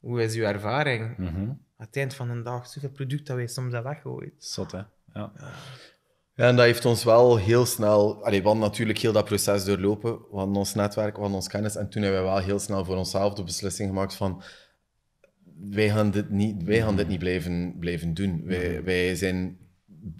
hoe is uw ervaring? Mm Aan het eind van de dag, zoveel product dat wij soms weggooien. Zot, hè? Ja. Ja, en dat heeft ons wel heel snel... Allee, we natuurlijk heel dat proces doorlopen. van ons netwerk, van ons kennis. En toen hebben we wel heel snel voor onszelf de beslissing gemaakt van wij gaan dit niet, wij gaan dit niet blijven, blijven doen. Wij, wij, zijn,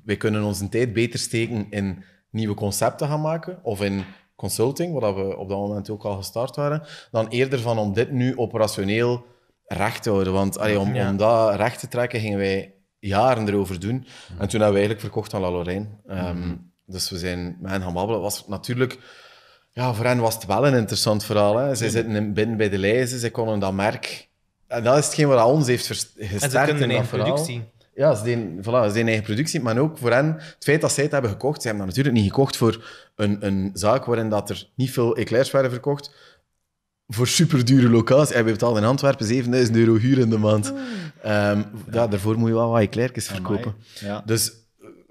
wij kunnen onze tijd beter steken in nieuwe concepten gaan maken of in consulting, waar we op dat moment ook al gestart waren, dan eerder van om dit nu operationeel recht te houden. Want allee, om, om dat recht te trekken gingen wij jaren erover doen. En toen hebben we eigenlijk verkocht aan La Lorraine. Ehm, dus we zijn met hen gaan babbelen. was natuurlijk... Ja, voor hen was het wel een interessant verhaal. Hè. Zij zitten binnen bij de lijzen, ze konden dat merk en dat is hetgeen wat ons heeft gestart. En ze kunnen in productie. Ja, ze doen voilà, ze deden eigen productie. Maar ook voor hen, het feit dat zij het hebben gekocht, ze hebben dat natuurlijk niet gekocht voor een, een zaak waarin dat er niet veel eclairs werden verkocht. Voor superdure locaties En we al in Antwerpen 7000 euro huur in de maand. Ehm, ja, daarvoor moet je wel wat eclairjes verkopen. Ja. Dus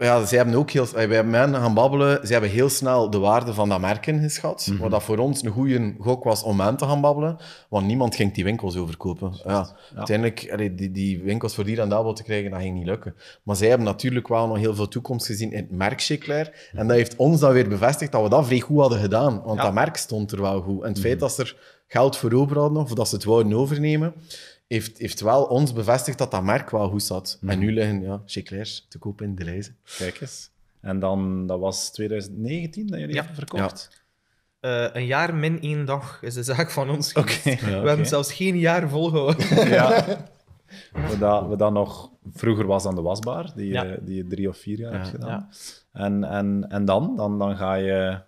ja, zij hebben ook heel, wij hebben hen gaan babbelen. ze hebben heel snel de waarde van dat merk ingeschat. Mhm. Wat dat voor ons een goede gok was om hen te gaan babbelen. Want niemand ging die winkels overkopen. Ja. Uiteindelijk, die, die winkels voor die rendabel te krijgen, dat ging niet lukken. Maar zij hebben natuurlijk wel nog heel veel toekomst gezien in het merk Chiclair. En dat heeft ons dan weer bevestigd dat we dat vrij goed hadden gedaan. Want dat merk stond er wel goed. En het mhm. feit dat ze er geld voor over hadden, of dat ze het wouden overnemen, heeft, heeft wel ons bevestigd dat dat merk wel goed zat. En mhm. nu liggen ja, Checlairs te koop in de reizen. Kijk eens. En dan, dat was 2019 dat jullie ja. hebben verkocht? Eh, een jaar min één dag is de zaak van ons okay. We hebben zelfs geen jaar volgehouden. ja. We dat, we dat nog vroeger was dan de wasbaar, die, eh, je, die drie of vier jaar hebt gedaan. En, en, en dan? dan? Dan ga je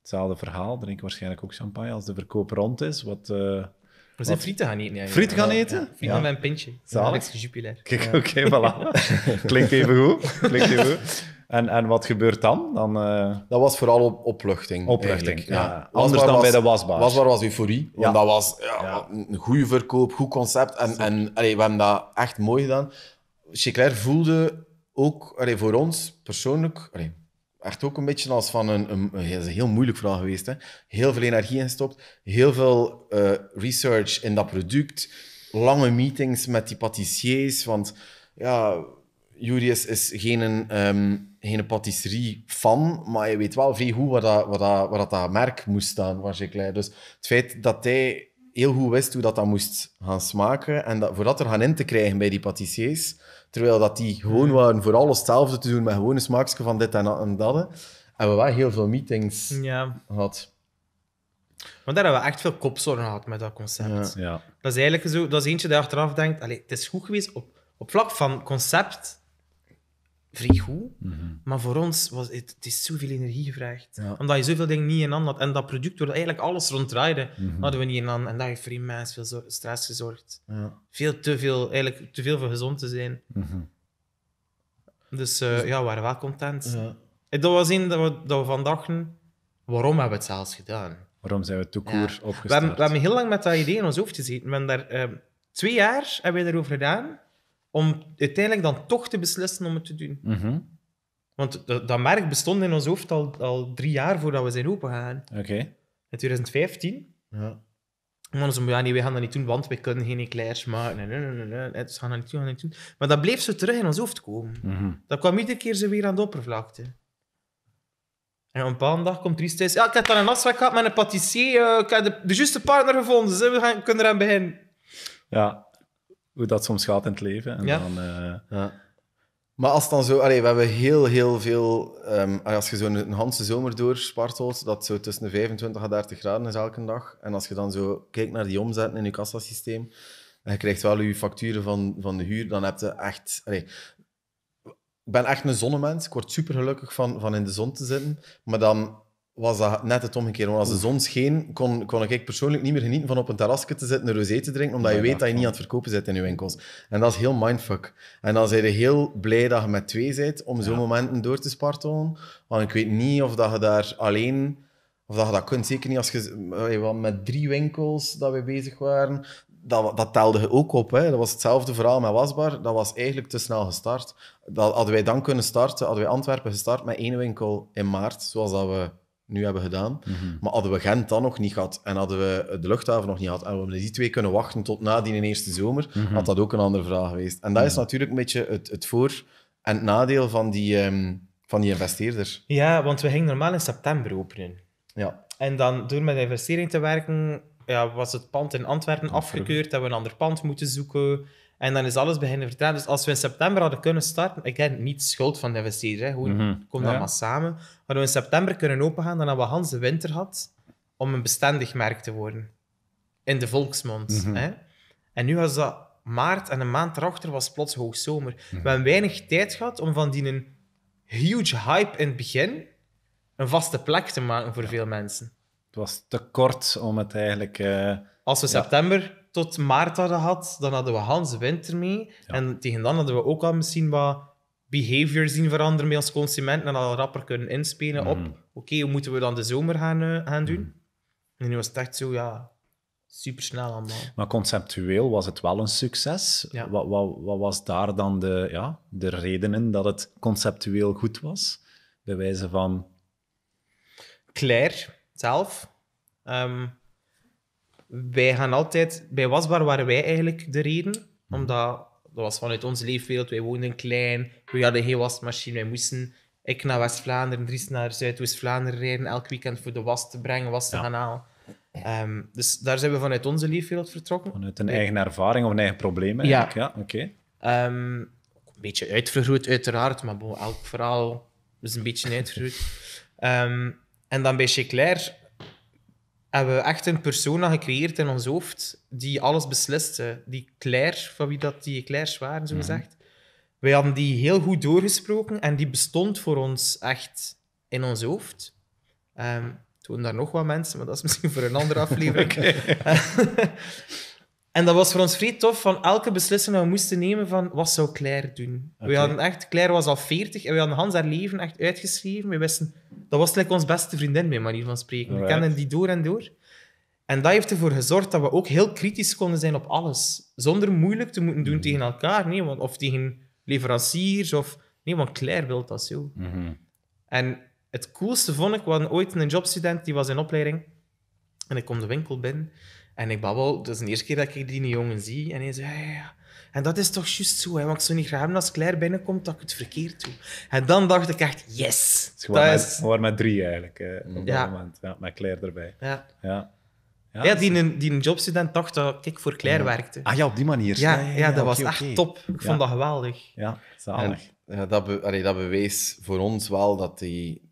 hetzelfde verhaal, drink waarschijnlijk ook champagne als de verkoop rond is. Wat, eh, we zijn frieten gaan eten. Frieten gaan eten? Ja, frieten met een pintje. Zalig. Alex oké, okay, voilà. Klinkt even goed. Klinkt even goed. En, en wat gebeurt dan? dan eh, Dat was vooral op, opluchting. Opluchting, ja. Anders dan bij de wasbaar. Wasbaar was euforie, ja. want dat was ja, een goede verkoop, goed concept. En, en allee, we hebben dat echt mooi gedaan. Checlair voelde ook allee, voor ons persoonlijk echt ook een beetje als van een, een, heel moeilijk verhaal geweest. Hè? Heel veel energie gestopt heel veel eh, research in dat product, lange meetings met die patissiers, want ja, Julius is geen, um, geen patisserie-fan, maar je weet wel vrij goed wat dat, waar dat, waar dat, merk moest staan Dus het feit dat hij heel goed wist hoe dat, dat moest gaan smaken en dat, voor dat er gaan in te krijgen bij die patissiers Terwijl dat die gewoon hmm. waren voor alles hetzelfde te doen, met gewoon een smaakje van dit en dat. En we hebben wel heel veel meetings ja. gehad. Want daar hebben we echt veel kopzorgen gehad met dat concept. Ja. Dat is eigenlijk zo, dat is eentje die achteraf denkt, allez, het is goed geweest op, op vlak van concept vrij goed. Mhm. Maar voor ons was het, het is zoveel energie gevraagd. Omdat je zoveel dingen niet in hand had. En dat product, waar eigenlijk alles rond draaide, mhm. hadden we niet in hand. En daar heeft voor mensen veel stress gezorgd. Ja. Veel te veel, eigenlijk te veel voor gezond te zijn. Mhm. Dus, eh, dus ja, we waren wel content. Ja. En dat was in dat we, dat we van dachten, waarom hebben we het zelfs gedaan? Waarom zijn we toekoer opgestart? We hebben, we hebben, heel lang met dat idee in ons hoofd gezeten. We daar, eh, twee jaar hebben we daarover gedaan om uiteindelijk dan toch te beslissen om het te doen. Mhm. Want dat, dat, merk bestond in ons hoofd al, al drie jaar voordat we zijn opengegaan. Oké. In 2015. Ja. En zo, ja, nee, wij gaan dat niet doen, want we kunnen geen eclairs maken. Nee, gaan niet gaan niet Maar dat bleef zo terug in ons hoofd komen. Mhm. Dat kwam iedere keer zo weer aan de oppervlakte. En op een bepaalde dag komt Ries thuis. Ja, ik heb dan een afspraak gehad met een patissier. Eh, ik heb de, de juiste partner gevonden, dus we gaan, kunnen eraan beginnen. Ja, hoe dat soms gaat in het leven. En ja. Dan, eh, ja. Maar als dan zo, we hebben heel, heel veel. Ehm, als je zo'n hele zomer doorspartelt, dat zo tussen de 25 en 30 graden is elke dag. En als je dan zo kijkt naar die omzetten in je kassasysteem. en je krijgt wel je facturen van, van de huur, dan heb je echt. ik ben echt een zonnemens. Ik word super gelukkig van, van in de zon te zitten. Maar dan was dat net het omgekeerde. Want als de zon scheen, kon, kon ik persoonlijk niet meer genieten van op een terrasje te zitten, een rosé te drinken, omdat je weet dat je niet aan het verkopen zit in je winkels. En dat is heel mindfuck. En dan zijn we heel blij dat je met twee bent om zo'n momenten door te spartelen. Want ik weet niet of dat je daar alleen... Of dat je dat kunt, zeker niet als je... Met drie winkels dat we bezig waren, dat, dat telde je ook op. Hè. Dat was hetzelfde verhaal met Wasbar. Dat was eigenlijk te snel gestart. Dat, hadden wij dan kunnen starten, hadden wij Antwerpen gestart met één winkel in maart, zoals dat we nu hebben gedaan. Mhm. Maar hadden we Gent dan nog niet gehad en hadden we de luchthaven nog niet gehad en we hebben die twee kunnen wachten tot na die eerste zomer, mm had dat ook een andere vraag geweest. En dat is natuurlijk een beetje het, het voor- en het nadeel van die, um, van die investeerder. Ja, want we gingen normaal in september openen. Ja. En dan door met de investering te werken, ja, was het pand in Antwerpen afgekeurd, hebben we een ander pand moeten zoeken. En dan is alles beginnen vertellen. Dus als we in september hadden kunnen starten, ik heb niet schuld van de investeerder, hè. gewoon mhm. komt dat maar samen. Hadden we in september kunnen opengaan, dan hadden we Hans de Winter gehad om een bestendig merk te worden. In de volksmond. Mhm. hè. En nu was dat maart en een maand erachter was plots hoogzomer. Mhm. We hebben weinig tijd gehad om van die een huge hype in het begin een vaste plek te maken voor veel mensen. Het was te kort om het eigenlijk... Eh, als we september tot maart hadden gehad, dan hadden we Hans Winter mee. En tegen dan hadden we ook al misschien wat behavior zien veranderen bij ons consumenten en al rapper kunnen inspelen op mm. oké, hoe moeten we dan de zomer gaan, eh, gaan doen? Mm. En nu was het echt zo, ja, supersnel allemaal. Maar conceptueel was het wel een succes. Wat, wat, wat, was daar dan de, ja, de redenen dat het conceptueel goed was? Bij wijze van... Claire zelf. Ehm, wij gaan altijd... Bij Wasbar waren wij eigenlijk de reden. Omdat dat was vanuit onze leefwereld. Wij woonden klein, we hadden geen wasmachine. Wij moesten, ik naar West-Vlaanderen, Dries naar Zuidoost-Vlaanderen rijden, elk weekend voor de was te brengen, was te ja. gaan halen. Ehm, dus daar zijn we vanuit onze leefwereld vertrokken. Vanuit een eigen ervaring of een eigen probleem eigenlijk. Ja, ja oké. Ehm, een beetje uitvergroot, uiteraard, maar bon, elk verhaal is een beetje uitvergroot. Ehm, en dan bij Checlair hebben we echt een persona gecreëerd in ons hoofd die alles besliste. Die Claire, van wie dat die Claires waren, zo gezegd. Mhm. Wij hadden die heel goed doorgesproken en die bestond voor ons echt in ons hoofd. Um, ehm, toen daar nog wat mensen, maar dat is misschien voor een andere aflevering. En dat was voor ons vrij tof van elke beslissing die we moesten nemen van wat zou Claire doen. We hadden echt, Claire was al 40 en we hadden Hans haar leven echt uitgeschreven. We wisten, dat was like ons beste vriendin, mijn manier van spreken. We kenden die door en door. En dat heeft ervoor gezorgd dat we ook heel kritisch konden zijn op alles. Zonder moeilijk te moeten doen mhm. tegen elkaar, nee, want, of tegen leveranciers. Of, nee, want Claire wil dat zo. Mhm. En het coolste vond ik, we ooit een jobstudent, die was in opleiding. En ik kom de winkel binnen. En ik babbel, dat is de eerste keer dat ik die jongen zie. En hij zei, ja, ja, ja. En dat is toch juist zo, hè? want ik zou niet graag hebben als Claire binnenkomt dat ik het verkeerd doe. En dan dacht ik echt, yes! dat is... Gewoon met drie eigenlijk, eh, op dat moment. Ja, met Claire erbij. Ja. ja. Ja, ja, die, die een jobstudent dacht dat ik voor Claire werkte. Ah ja, op die manier. Ja, ja, dat was echt top. Ik vond dat geweldig. Ja, zalig. En, dat, be, dat bewees voor ons wel dat, die,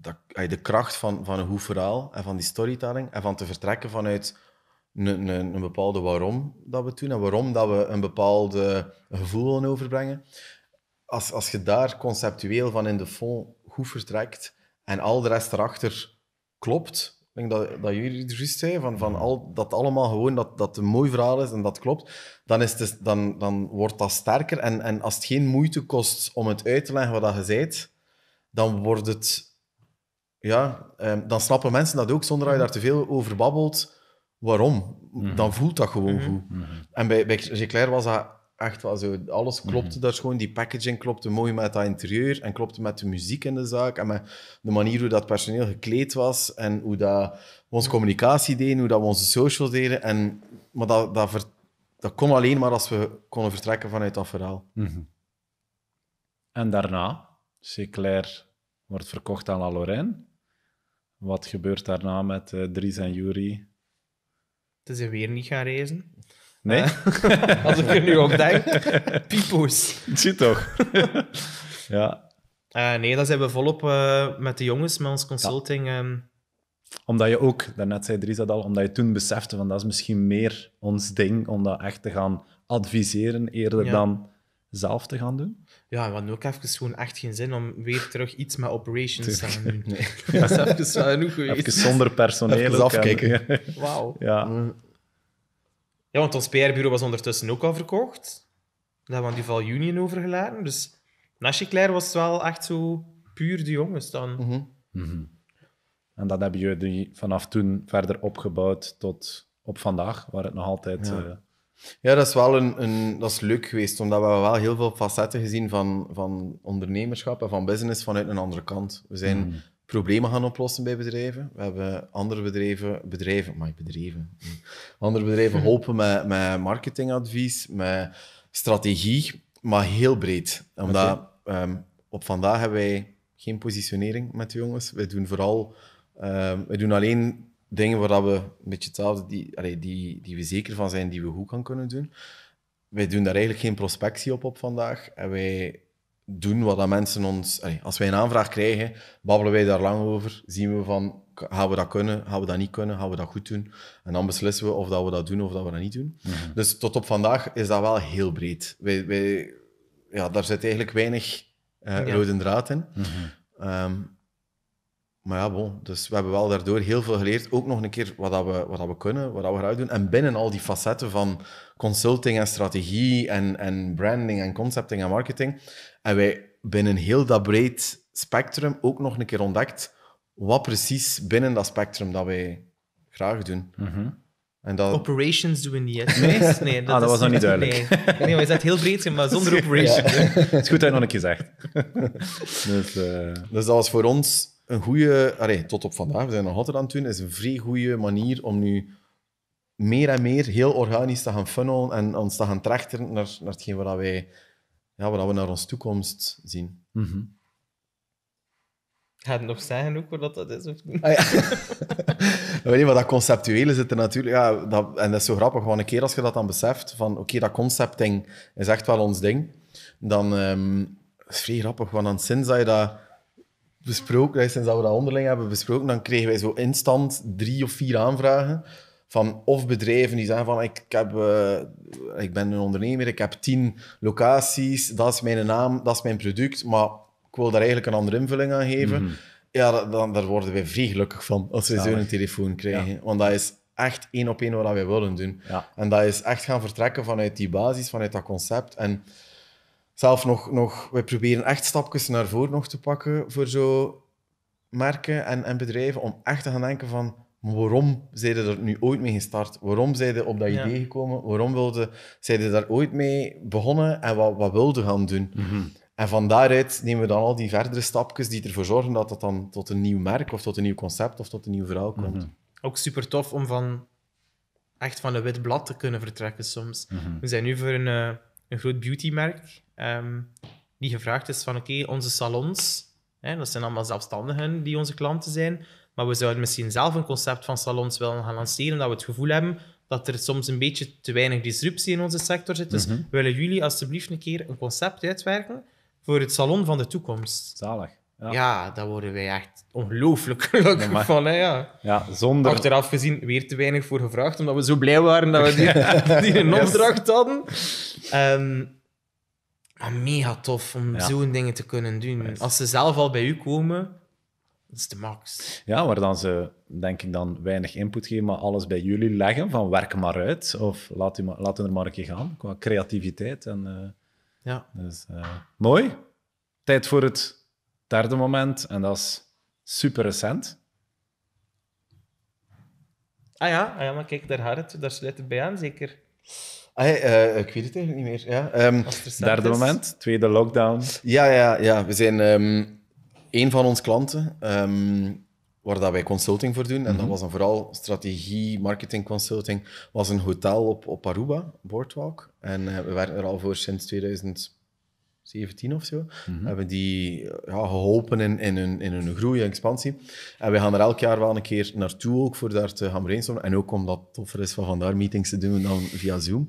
dat allee, de kracht van, van een goed verhaal en van die storytelling en van te vertrekken vanuit een, een, een, bepaalde waarom dat we doen en waarom dat we een bepaald gevoel willen overbrengen. Als, als je daar conceptueel van in de fond goed vertrekt en al de rest erachter klopt, ik denk dat, dat jullie het juist zei, van, van al, dat allemaal gewoon dat, dat een mooi verhaal is en dat klopt, dan, is het, dus, dan, dan wordt dat sterker. En, en als het geen moeite kost om het uit te leggen wat je zei, dan wordt het... Ja, ehm, dan snappen mensen dat ook, zonder dat je daar te veel over babbelt waarom? Mhm. Dan voelt dat gewoon mhm. goed. Mhm. En bij, bij Geclair was dat echt wel zo. Alles klopte daar gewoon. Die packaging klopte mooi met dat interieur en klopte met de muziek in de zaak en met de manier hoe dat personeel gekleed was en hoe dat we onze communicatie deden, hoe dat we onze socials deden. En, maar dat, dat, dat kon alleen maar als we konden vertrekken vanuit dat verhaal. En daarna, Seclair wordt verkocht aan La Lorraine. Wat gebeurt daarna met eh, Dries en Jury? ze weer niet gaan reizen. Nee. Eh, als ik er nu op denk. Pipo's. Zie toch. ja. Eh, nee, dat zijn we volop eh, met de jongens, met ons consulting. Ehm. Omdat je ook, daarnet zei Dries dat al, omdat je toen besefte van dat is misschien meer ons ding om dat echt te gaan adviseren eerder dan zelf te gaan doen. Ja, we hadden ook even gewoon echt geen zin om weer terug iets met operations te doen. Dat even zonder personeel. Even afkijken. Wauw. Ja. ja, want ons PR-bureau was ondertussen ook al verkocht. Daar hebben we aan die Union overgelaten. Dus Nasje was wel echt zo puur de jongens dan. Mhm. Mhm. En dat hebben jullie vanaf toen verder opgebouwd tot op vandaag, waar het nog altijd eh, ja, dat is wel een, dat is leuk geweest, omdat we wel heel veel facetten gezien van, van ondernemerschap en van business vanuit een andere kant. We zijn hmm. problemen gaan oplossen bij bedrijven. We hebben andere bedrijven, bedrijven, maar bedrijven, hmm. andere bedrijven geholpen met, met marketingadvies, met strategie, maar heel breed. Omdat ehm, op vandaag hebben wij geen positionering met de jongens. we doen vooral, um, doen alleen dingen waar we een beetje hetzelfde, die, die, die we zeker van zijn, die we goed kan kunnen doen. Wij doen daar eigenlijk geen prospectie op op vandaag. En wij doen wat dat mensen ons... als wij een aanvraag krijgen, babbelen wij daar lang over. Zien we van, gaan we dat kunnen, gaan we dat niet kunnen, gaan we dat goed doen. En dan beslissen we of dat we dat doen of dat we dat niet doen. Mhm. Dus tot op vandaag is dat wel heel breed. Wij, wij ja, daar zit eigenlijk weinig eh, rode draad in. Mhm. Ehm, maar ja, bon, dus we hebben wel daardoor heel veel geleerd. Ook nog een keer wat, dat we, wat dat we kunnen, wat dat we graag doen. En binnen al die facetten van consulting en strategie en, en branding en concepting en marketing. En wij binnen heel dat breed spectrum ook nog een keer ontdekt wat precies binnen dat spectrum dat wij graag doen. Mhm. en dat... Operations doen we niet. Nee, nee ah, dat, was nog niet duidelijk. Nee, nee heel breed, maar zonder operations. Het is goed dat je nog een keer zegt. dus, eh, dus dat was voor ons een goede, allee, tot op vandaag, we zijn nog altijd aan het doen, is een vrij goede manier om nu meer en meer heel organisch te gaan funnelen en ons te gaan trachten naar, naar hetgeen wat wij, ja, wat we naar onze toekomst zien. Mm Ga je nog zeggen ook wat dat is? Of niet? Ah, ja. weet je, maar dat conceptuele zit er natuurlijk... Ja, dat, en dat is zo grappig, want een keer als je dat dan beseft, van oké, dat concepting is echt wel ons ding, dan... Um, is vrij grappig, want dan sinds dat je dat besproken, sinds we dat onderling hebben besproken, dan kregen wij zo instant drie of vier aanvragen van of bedrijven die zeggen van ik, heb, eh, ik ben een ondernemer, ik heb tien locaties, dat is mijn naam, dat is mijn product, maar ik wil daar eigenlijk een andere invulling aan geven. Mhm. Ja, dan, daar worden wij vrij gelukkig van als we zo'n zo een telefoon krijgen. Want dat is echt één op één wat wij willen doen. En dat is echt gaan vertrekken vanuit die basis, vanuit dat concept. En zelf nog, nog... Wij proberen echt stapjes naar voren nog te pakken voor zo merken en, en bedrijven. Om echt te gaan denken van, waarom zijn ze er nu ooit mee gestart? Waarom zijn ze op dat idee gekomen? Waarom wilde, ze daar ooit mee begonnen? En wat, wat wilden gaan doen? Mhm. En van daaruit nemen we dan al die verdere stapjes die ervoor zorgen dat dat dan tot een nieuw merk of tot een nieuw concept of tot een nieuw verhaal komt. Mhm. Ook super tof om van echt van een wit blad te kunnen vertrekken soms. Mhm. We zijn nu voor een, eh, een groot beautymerk Ehm, die gevraagd is van oké, onze salons, hè, dat zijn allemaal zelfstandigen die onze klanten zijn, maar we zouden misschien zelf een concept van salons willen gaan lanceren, dat we het gevoel hebben dat er soms een beetje te weinig disruptie in onze sector zit. Dus mhm. willen jullie alsjeblieft een keer een concept uitwerken voor het salon van de toekomst? Zalig. Ja, ja daar worden wij echt ongelooflijk gelukkig van. Hè, ja. ja. zonder... Achteraf gezien weer te weinig voor gevraagd, omdat we zo blij waren dat we die, die een opdracht hadden. Um, Ah, mega tof om zo'n dingen te kunnen doen. Als ze zelf al bij u komen, dat is de max. Ja, waar dan ze, denk ik, dan weinig input geven, maar alles bij jullie leggen van werk maar uit of laat, u maar, laat u er maar een keer gaan qua creativiteit. En, uh, ja. Dus, uh, mooi. Tijd voor het derde moment en dat is super recent. Ah ja, ah ja maar kijk, daar gaat het. Daar sluit het bij aan, zeker. Ah, eh, ik weet het eigenlijk niet meer. Ja, ehm, Derde moment, tweede lockdown. Ja, ja, ja. we zijn um, een van onze klanten, ehm, waar dat wij consulting voor doen, en dat mhm. was dan vooral strategie, marketing consulting, was een hotel op, op Aruba, Boardwalk. En eh, we werken er al voor sinds 2000. 17 of zo. Mhm. Hebben die eh, ja, geholpen in, in, hun, in hun groei en expansie. En we gaan er elk jaar wel een keer naartoe, ook voor daar te gaan brainstormen. En ook omdat het toffer is van vandaar meetings te doen dan via Zoom.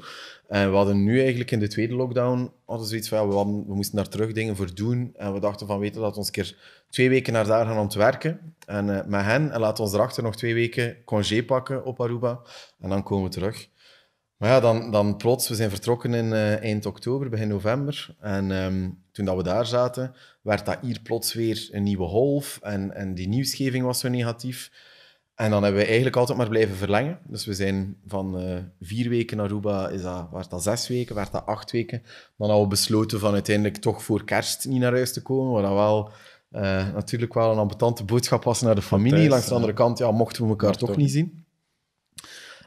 En we hadden nu eigenlijk in de tweede lockdown hadden zoiets van, we, moesten daar terug dingen voor doen. En we dachten van, weten dat we ons een keer twee weken naar daar gaan om te werken. En eh, met hen, en laten we ons erachter nog twee weken congé pakken op Aruba. En dan komen we terug. Maar ja, dan, dan plots, we zijn vertrokken in eh, eind oktober, begin november. En ehm, toen dat we daar zaten, werd dat hier plots weer een nieuwe golf. En, en die nieuwsgeving was zo negatief. En dan hebben we eigenlijk altijd maar blijven verlengen. Dus we zijn van eh, vier weken naar Aruba, is dat, werd dat zes weken, werd dat acht weken. Dan hadden we besloten van uiteindelijk toch voor kerst niet naar huis te komen. Wat dan wel eh, natuurlijk wel een ambetante boodschap was naar de familie. Langs de andere kant ja, mochten we elkaar toch niet zien.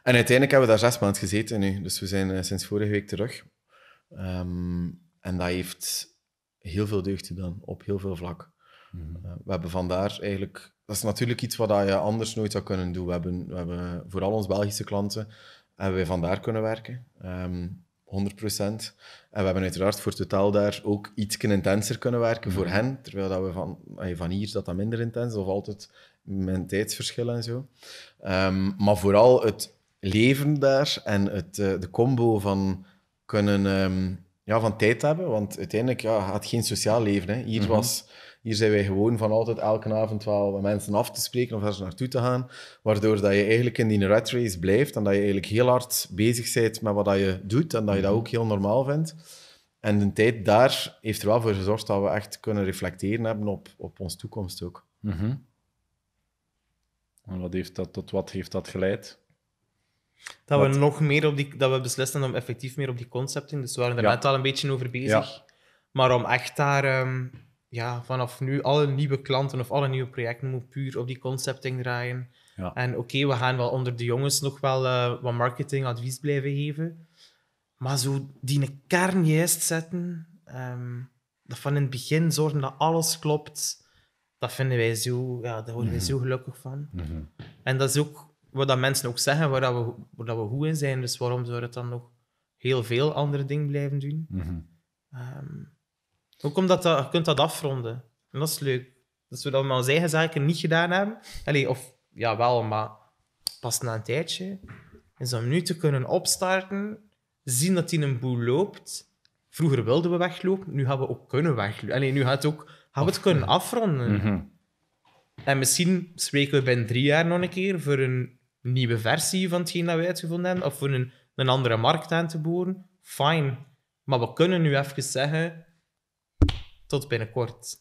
En uiteindelijk hebben we daar zes maanden gezeten nu. Dus we zijn eh, sinds vorige week terug. Ehm, en dat heeft heel veel deugd gedaan, op heel veel vlak. Mhm. Eh, we hebben vandaar eigenlijk... Dat is natuurlijk iets wat je anders nooit zou kunnen doen. We hebben, we hebben vooral onze Belgische klanten hebben we vandaar kunnen werken. Um, ehm, 100%. En we hebben uiteraard voor totaal daar ook iets intenser kunnen werken voor mhm. hen. Terwijl dat we van, van hier dat dat minder intens of altijd mijn tijdsverschillen en zo. Ehm, maar vooral het leven daar en het, eh, de combo van kunnen ehm, ja, van tijd hebben. Want uiteindelijk ja, had geen sociaal leven. Hè. Hier, mhm. was, hier zijn wij gewoon van altijd elke avond wel mensen af te spreken of ergens naartoe te gaan. Waardoor dat je eigenlijk in die rat race blijft en dat je eigenlijk heel hard bezig bent met wat dat je doet en dat je dat mhm. ook heel normaal vindt. En de tijd daar heeft er wel voor gezorgd dat we echt kunnen reflecteren hebben op, op onze toekomst ook. Mhm. En wat heeft dat, tot wat heeft dat geleid? Dat we nog meer op die, dat we om effectief meer op die concepting Dus we waren er ja. net al een beetje over bezig. Maar om echt daar ehm, ja, vanaf nu alle nieuwe klanten of alle nieuwe projecten moet puur op die concepting draaien. En oké, we gaan wel onder de jongens nog wel uh, wat marketingadvies blijven geven. Maar zo die kern juist zetten, ehm, dat van in het begin zorgen dat alles klopt, dat vinden wij zo, ja, daar worden wij mhm. zo gelukkig van. Mhm. En dat is ook wat dat mensen ook zeggen, waar, dat we, waar dat we goed in zijn. Dus waarom zou het dan nog heel veel andere dingen blijven doen? Mm mhm. ehm, -hmm. ook omdat dat, je kunt dat afronden. En dat is leuk. Dus we dat we met onze eigen zaken niet gedaan hebben. Allee, of ja, wel, maar pas na een tijdje. Is om nu te kunnen opstarten, zien dat die een boel loopt. Vroeger wilden we weglopen, nu hebben we ook kunnen weglopen. Allee, nu gaat het ook, gaan we het kunnen afronden. Mhm. En misschien spreken we binnen drie jaar nog een keer voor een nieuwe versie van hetgeen dat wij uitgevonden hebben, of voor een, een andere markt aan te boeren fine. Maar we kunnen nu even zeggen, tot binnenkort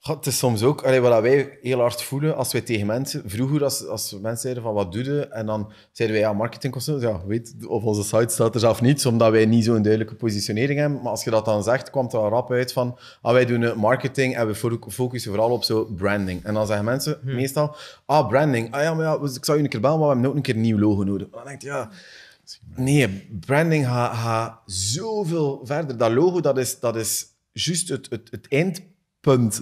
het is soms ook allee, wat wij heel hard voelen als wij tegen mensen. Vroeger, als, als mensen zeiden van wat doe je? En dan zeiden wij ja, marketingkosten. Ja, weet, op onze site staat er zelf niets, omdat wij niet zo'n duidelijke positionering hebben. Maar als je dat dan zegt, komt er al rap uit van ah, wij doen eh, marketing en we focussen vooral op zo branding. En dan zeggen mensen hm. meestal ah, branding. Ah ja, maar ja, ik zou je een keer bellen, maar we hebben ook een keer een nieuw logo nodig. dan denk je ja. Nee, branding gaat ga zoveel verder. Dat logo, dat is, dat is juist het, het, het eind punt.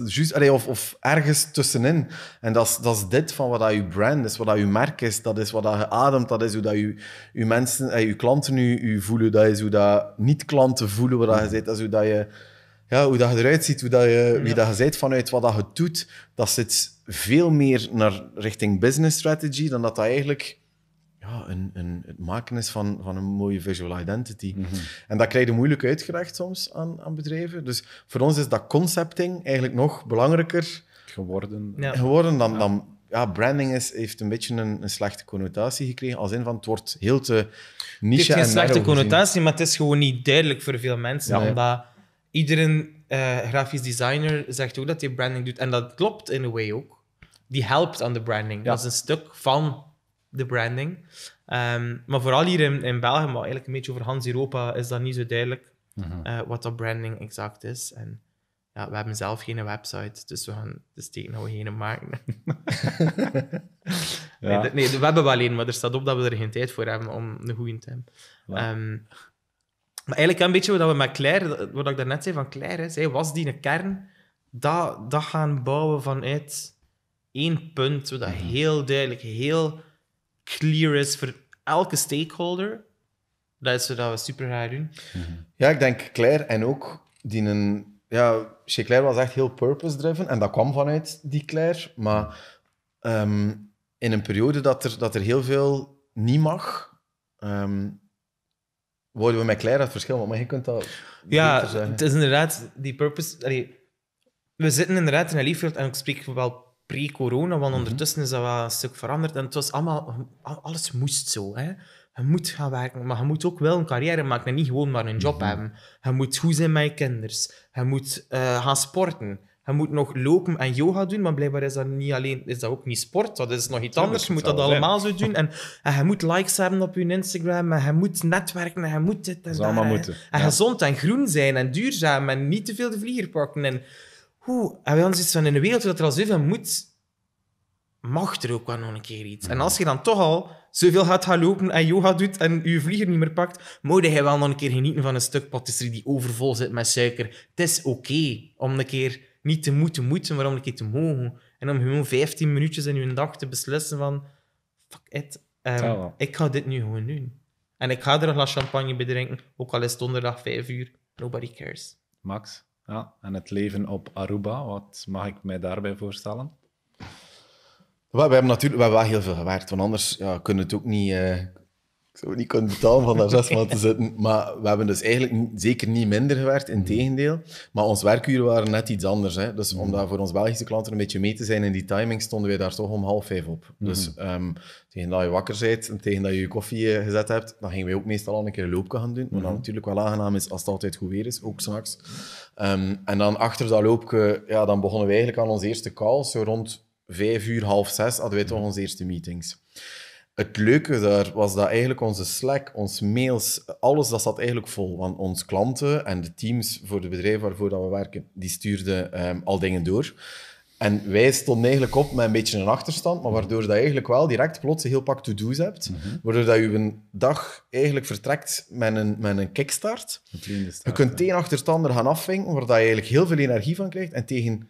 of, ergens tussenin. En dat is, dat is dit van wat dat je brand is, wat dat je merk is. Dat is wat dat je ademt. Dat is hoe dat je, je mensen, eh, je klanten nu je voelen. Dat is hoe dat niet-klanten voelen wat dat je zit. Dat is hoe dat je, ja, hoe dat je eruit ziet, hoe dat je, wie dat je bent vanuit wat dat je doet. Dat zit veel meer naar richting business strategy dan dat dat eigenlijk ja, een, een, het maken is van, van een mooie visual identity. Mhm. En dat krijg je moeilijk uitgelegd soms aan, aan bedrijven. Dus voor ons is dat concepting eigenlijk nog belangrijker geworden, ja. geworden dan, dan ja, branding is, heeft een beetje een, een, slechte connotatie gekregen. Als in van het wordt heel te niche. Het heeft een slechte connotatie, maar het is gewoon niet duidelijk voor veel mensen. Omdat iedereen eh, grafisch designer zegt ook dat hij branding doet. En dat klopt in een way ook. Die helpt aan de branding. Dat is een stuk van de branding. Ehm, maar vooral hier in, in, België, maar eigenlijk een beetje over Hans Europa, is dat niet zo duidelijk mhm. eh, wat dat branding exact is. En ja, we hebben zelf geen website, dus we gaan de steek nou geen maken. ja. nee, nee, we hebben wel één, maar er staat op dat we er geen tijd voor hebben om een goede te hebben. Ehm, maar eigenlijk een beetje wat we met Claire, wat ik daarnet zei van Claire, zij was die een kern, dat, dat gaan bouwen vanuit één punt, zodat mhm. heel duidelijk, heel clear is voor elke stakeholder. Dat is wat we super gaan doen. Ja, ik denk Claire en ook die een. Ja, Chez Claire was echt heel purpose-driven en dat kwam vanuit die Claire. Maar ehm, in een periode dat er, dat er heel veel niet mag, ehm, worden we met Claire het verschil. Maar je kunt dat. Ja, het is inderdaad die purpose. we zitten inderdaad in een liefde en ik spreek wel pre-corona, want mhm. ondertussen is dat wel een stuk veranderd. En het was allemaal, alles moest zo. Hè? Je moet gaan werken, maar je moet ook wel een carrière maken en niet gewoon maar een job mhm. hebben. Je moet goed zijn met je kinders. Je moet eh, gaan sporten. Je moet nog lopen en yoga doen, maar blijkbaar is dat niet alleen, is dat ook niet sport, dat is nog iets anders. Je moet dat allemaal zo doen. En, hij je moet likes hebben op je Instagram, en je moet netwerken, en je moet dit en dat. En, en gezond en groen zijn en duurzaam en niet te veel de vlieger pakken. En, hoe, en van in een wereld dat er al zoveel moet, mag er ook wel nog een keer iets. En mhm. als je dan toch al zoveel gaat gaan lopen en yoga doet en je vlieger niet meer pakt, moet je wel nog een keer genieten van een stuk patisserie die overvol zit met suiker. Het is oké om een keer niet te moeten moeten, maar om een keer te mogen. En om gewoon 15 minuutjes in je dag te beslissen van... Fuck it. Ehm, ah, ik ga dit nu gewoon doen. En ik ga er een glas champagne bij drinken, ook al is het donderdag 5 uur. Nobody cares. Max? Ja, en het leven op Aruba, wat mag ik mij daarbij voorstellen? We hebben natuurlijk we hebben wel heel veel gewerkt, want anders ja, kunnen het ook niet. Uh, niet kunnen betalen van daar zes maanden te zitten. Maar we hebben dus eigenlijk zeker niet minder gewerkt, in tegendeel. Maar ons werkuren waren net iets anders. Hè. Dus om daar voor onze Belgische klanten een beetje mee te zijn in die timing, stonden wij daar toch om half vijf op. Dus mhm. ehm, tegen dat je wakker bent en tegen dat je je koffie eh, gezet hebt, dan gingen wij ook meestal al een keer een gaan doen. Wat mhm. natuurlijk wel aangenaam is als het altijd goed weer is, ook straks. Ehm, en dan achter dat loopje, ja, dan begonnen we eigenlijk aan onze eerste call. Zo rond vijf uur, half zes hadden wij toch mhm. onze eerste meetings. Het leuke daar was dat eigenlijk onze Slack, ons mails, alles dat zat eigenlijk vol. Want onze klanten en de teams voor de bedrijven waarvoor dat we werken, die stuurden ehm, al dingen door. En wij stonden eigenlijk op met een beetje een achterstand, maar waardoor dat je eigenlijk wel direct plots een heel pak to-do's hebt. Mhm. Waardoor dat je een dag eigenlijk vertrekt met een, met een kickstart. je kunt één achterstander gaan afvinken, waardoor dat je eigenlijk heel veel energie van krijgt. En tegen,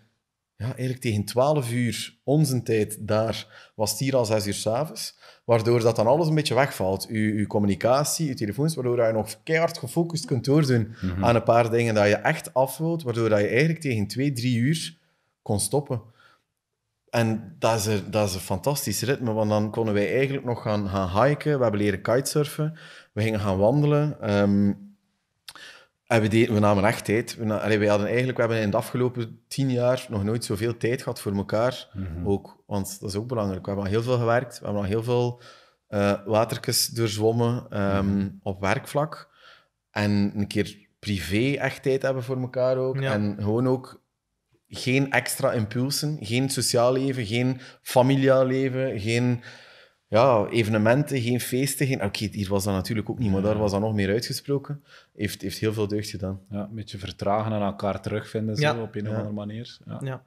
ja, eigenlijk tegen 12 uur, onze tijd, daar was het hier al 6 uur s'avonds. Waardoor dat dan alles een beetje wegvalt. Je, je communicatie, je telefoons, waardoor je nog keihard gefocust kunt doordoen mm aan een paar dingen dat je echt afwilt. Waardoor dat je eigenlijk tegen 2, 3 uur kon stoppen. En dat is, een, dat is een fantastisch ritme, want dan konden wij eigenlijk nog gaan, gaan hiken. We hebben leren kitesurfen, we gingen gaan wandelen. Um, en we, we, namen echt tijd. We, hadden eigenlijk, we hebben in de afgelopen tien jaar nog nooit zoveel tijd gehad voor elkaar. Mhm. ook, want dat is ook belangrijk. We hebben al heel veel gewerkt. We hebben al heel veel uh, doorzwommen ehm, mhm. op werkvlak. En een keer privé echt tijd hebben voor elkaar ook. En gewoon ook geen extra impulsen, geen sociaal leven, geen familiaal leven, geen ja, evenementen, geen feesten. Geen... Oké, hier was dat natuurlijk ook niet, maar daar was dat nog meer uitgesproken. Heeft, heeft heel veel deugd gedaan. Ja, een beetje vertragen en elkaar terugvinden zo, op een of andere manier. Ja.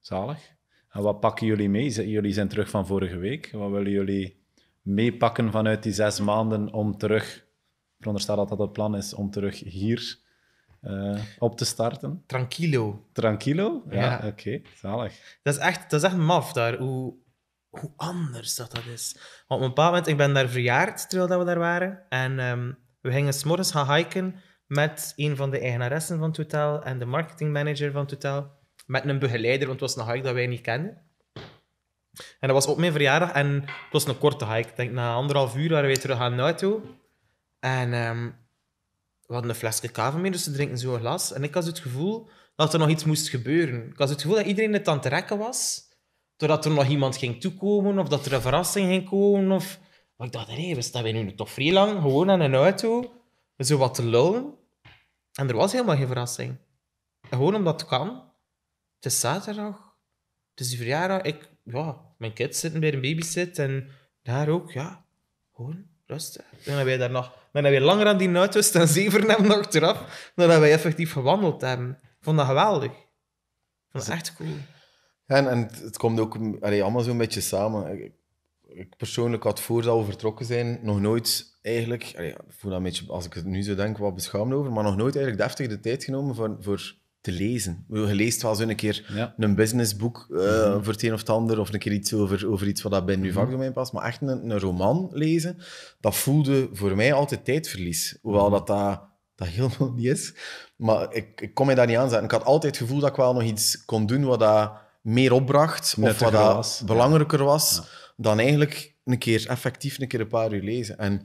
Zalig. En wat pakken jullie mee? Jullie zijn terug van vorige week. Wat willen jullie meepakken vanuit die zes maanden om terug, veronderstel dat dat het plan is, om terug hier eh, op te starten. Tranquilo. Tranquilo? Ja, oké. Okay. Zalig. Dat is, echt, dat is echt maf daar, hoe, hoe anders dat, dat is. Want op een bepaald moment, ik ben daar verjaard terwijl dat we daar waren. En ehm, we gingen s'morgens gaan hiken met een van de eigenaressen van het hotel en de marketingmanager van het hotel. Met een begeleider, want het was een hike dat wij niet kenden. En dat was op mijn verjaardag en het was een korte hike. Ik denk na anderhalf uur waren wij terug aan Nauto En um, we hadden een flesje kava mee, dus ze drinken zo'n glas. En ik had het gevoel dat er nog iets moest gebeuren. Ik had het gevoel dat iedereen het aan het rekken was, doordat er nog iemand ging toekomen, of dat er een verrassing ging komen. Of... Maar ik dacht, hé, we staan nu toch vrij lang gewoon aan een auto, zo wat te lullen. En er was helemaal geen verrassing. En gewoon omdat het kan. Het is zaterdag. Het is die verjaardag. Ik, ja, mijn kids zitten bij een babysit en daar ook, ja. Gewoon rustig. En dan wij daar nog maar hebben weer langer aan die auto en zeven hem achteraf, nadat wij effectief gewandeld hebben. vond dat geweldig. Ik vond dat echt cool. Ja, en, en het komt ook allee, allemaal zo'n beetje samen. Ik, persoonlijk had voordat we vertrokken zijn nog nooit eigenlijk, voel dat een beetje, als ik het nu zo denk, wat beschaamd over, maar nog nooit eigenlijk deftig de tijd genomen voor te lezen. Je leest wel eens een keer een businessboek eh, mhm. voor het een of het ander, of een keer iets over, over iets wat dat bij mhm. nu mm -hmm. vakdomein past, maar echt een, een, roman lezen, dat voelde voor mij altijd tijdverlies. Hoewel mhm. dat, dat, dat helemaal niet is. Maar ik, ik kon mij daar niet aan zetten. Ik had altijd het gevoel dat ik wel nog iets kon doen wat dat meer opbracht, of wat dat belangrijker was, dan eigenlijk een keer effectief een keer een paar uur lezen. En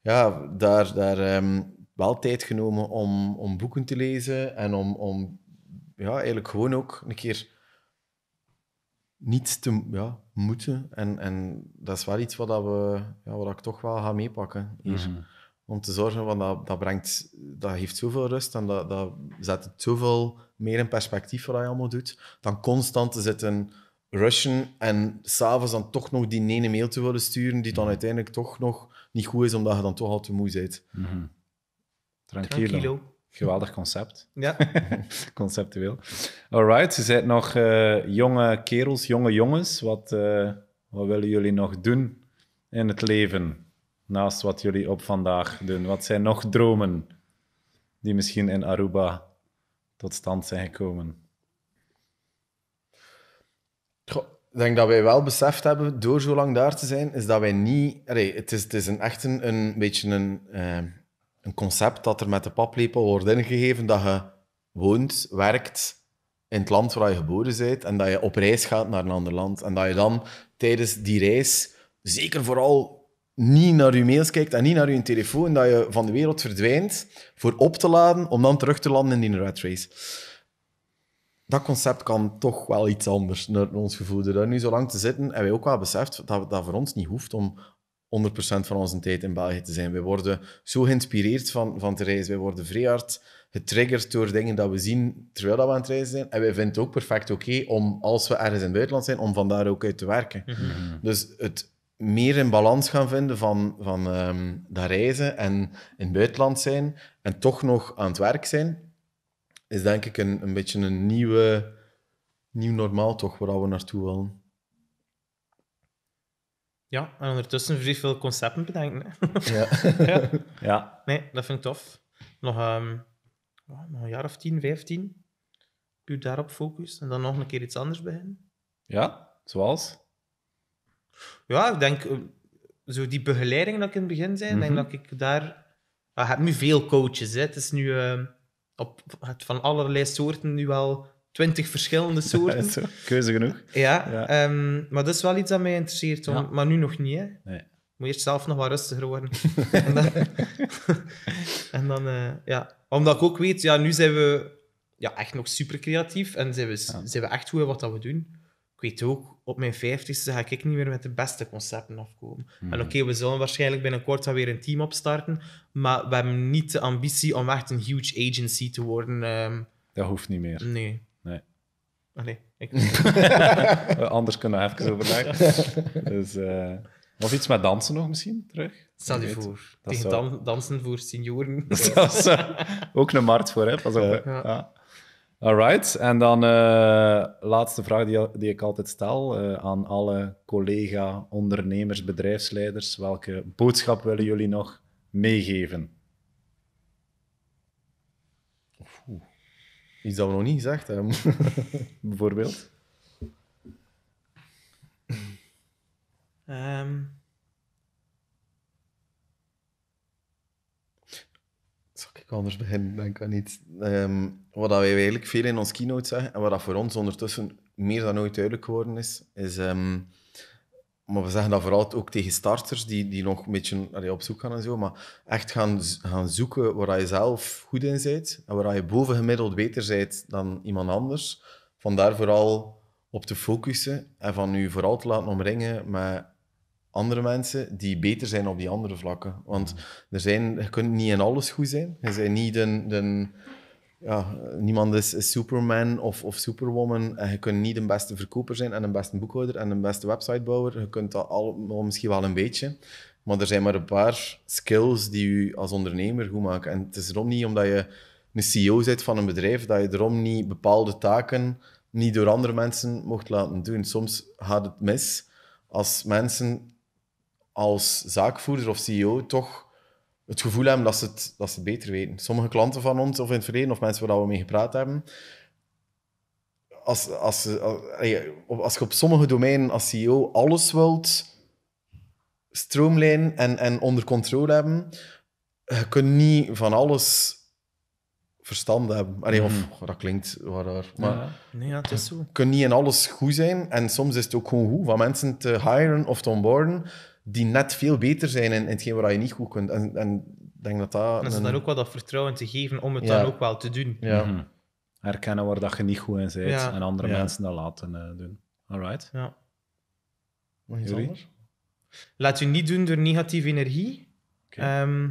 ja, daar... daar ehm, wel tijd genomen om, om boeken te lezen en om, om ja, eigenlijk gewoon ook een keer niets te ja, moeten. En, en dat is wel iets wat, dat we, ja, wat ik toch wel ga meepakken hier. Mhm. Om te zorgen, want dat, dat, brengt, dat geeft zoveel rust en dat, dat zet zoveel meer in perspectief wat je allemaal doet. Dan constant te zitten rushen en s'avonds dan toch nog die ene mail te willen sturen, die dan mhm. uiteindelijk toch nog niet goed is, omdat je dan toch al te moe bent. Mhm. Tranquilo. Geweldig concept. Ja. Conceptueel. right, ze zijn nog eh, jonge kerels, jonge jongens. Wat, eh, wat willen jullie nog doen in het leven? Naast wat jullie op vandaag doen. Wat zijn nog dromen die misschien in Aruba tot stand zijn gekomen? Goh, ik denk dat wij wel beseft hebben, door zo lang daar te zijn, is dat wij niet... het, is, het is een, echt een, beetje een... Eh, een concept dat er met de paplepel wordt ingegeven dat je woont, werkt in het land waar je geboren bent en dat je op reis gaat naar een ander land. En dat je dan tijdens die reis zeker vooral niet naar je mails kijkt en niet naar je telefoon, dat je van de wereld verdwijnt voor op te laden om dan terug te landen in die red race. Dat concept kan toch wel iets anders, naar ons gevoel. Door daar nu zo lang te zitten en wij ook wel beseft dat dat voor ons niet hoeft om 100% van onze tijd in België te zijn. We worden zo geïnspireerd van, van te reizen. Wij worden vrij hard getriggerd door dingen dat we zien terwijl we aan het reizen zijn. En wij vinden het ook perfect oké om, als we ergens in het buitenland zijn, om vandaar ook uit te werken. Mhm. Mhm. Dus het meer in balans gaan vinden van, van ehm, dat reizen en in het buitenland zijn en toch nog aan het werk zijn, is denk ik een, een beetje een nieuwe, nieuw normaal toch, waar we naartoe willen. Ja, en ondertussen vrij veel concepten bedenken. Ja. ja. ja. Nee, dat vind ik tof. Nog, ehm, nog een jaar of tien, vijftien. Puur daarop focus. En dan nog een keer iets anders beginnen. Ja, zoals? Ja, ik denk... Eh, zo die begeleiding dat ik in het begin zei, denk mhm. dat ik daar... Ah, je nu veel coaches. Het is nu... Ehm, op, het van allerlei soorten nu wel twintig verschillende soorten. Zo, keuze genoeg. Ja, ehm, maar dat is wel iets dat mij interesseert, maar nu nog niet. Hè. Nee. Moet eerst zelf nog wat rustiger worden. en dan, en dan eh, ja. Omdat ik ook weet, ja, nu zijn we ja, echt nog super creatief en zijn we, zijn we echt goed wat dat we doen. Ik weet ook, op mijn vijftigste ga ik niet meer met de beste concepten afkomen. En hmm. oké, we zullen waarschijnlijk binnenkort weer een team opstarten, maar we hebben niet de ambitie om echt een huge agency te worden. Ehm. dat hoeft niet meer. Nee. Ah, nee, ik... Eh, anders kunnen we even overleggen. Dus, uh, iets met dansen nog misschien terug? Stel je voor. Dat dan, dansen voor senioren. ook een markt voor, hè? Pas Ja. ja. Alright, en dan uh, laatste vraag die, die, ik altijd stel uh, aan alle collega, ondernemers, bedrijfsleiders. Welke boodschap willen jullie nog meegeven? Iets dat we nog niet gezegd hebben, bijvoorbeeld. Um. ik anders beginnen? Dan kan niet. Ehm, wat wij eigenlijk veel in ons keynote zeggen, en wat dat voor ons ondertussen meer dan ooit duidelijk geworden is, is ehm, maar we zeggen dat vooral ook tegen starters die, die nog een beetje allee, op zoek gaan en zo. Maar echt gaan, gaan zoeken waar je zelf goed in bent. En waar je bovengemiddeld beter bent dan iemand anders. Vandaar vooral op te focussen. En van je vooral te laten omringen met andere mensen die beter zijn op die andere vlakken. Want er zijn, je kunt niet in alles goed zijn. Je bent niet een ja, niemand is, Superman of, of Superwoman. En eh, je kunt niet de beste verkoper zijn en de beste boekhouder en de beste websitebouwer. Je kunt dat allemaal misschien wel een beetje. Maar er zijn maar een paar skills die je als ondernemer goed maken. En het is erom niet omdat je een CEO bent van een bedrijf, dat je erom niet bepaalde taken niet door andere mensen mocht laten doen. Soms gaat het mis als mensen als zaakvoerder of CEO toch het gevoel hebben dat ze het, dat ze beter weten. Sommige klanten van ons, of in het verleden, of mensen waar we mee gepraat hebben, als, als, als, als je op sommige domeinen als CEO alles wilt stroomlijnen en, en onder controle hebben, je niet van alles verstand hebben. of, mhm. dat klinkt waar. Maar nee, is zo. Je kunt niet in alles goed zijn en soms is het ook gewoon goed van mensen te hiren of te onboarden die net veel beter zijn in, hetgeen waar je niet goed kunt. En, en denk dat dat... En ze dan ook wel dat vertrouwen te geven om het dan ook wel te doen. Ja. Mhm. Herkennen waar dat je niet goed in bent en andere mensen dat laten eh, doen. Alright. Ja. Nog iets anders? Laat je niet doen door negatieve energie. Ehm,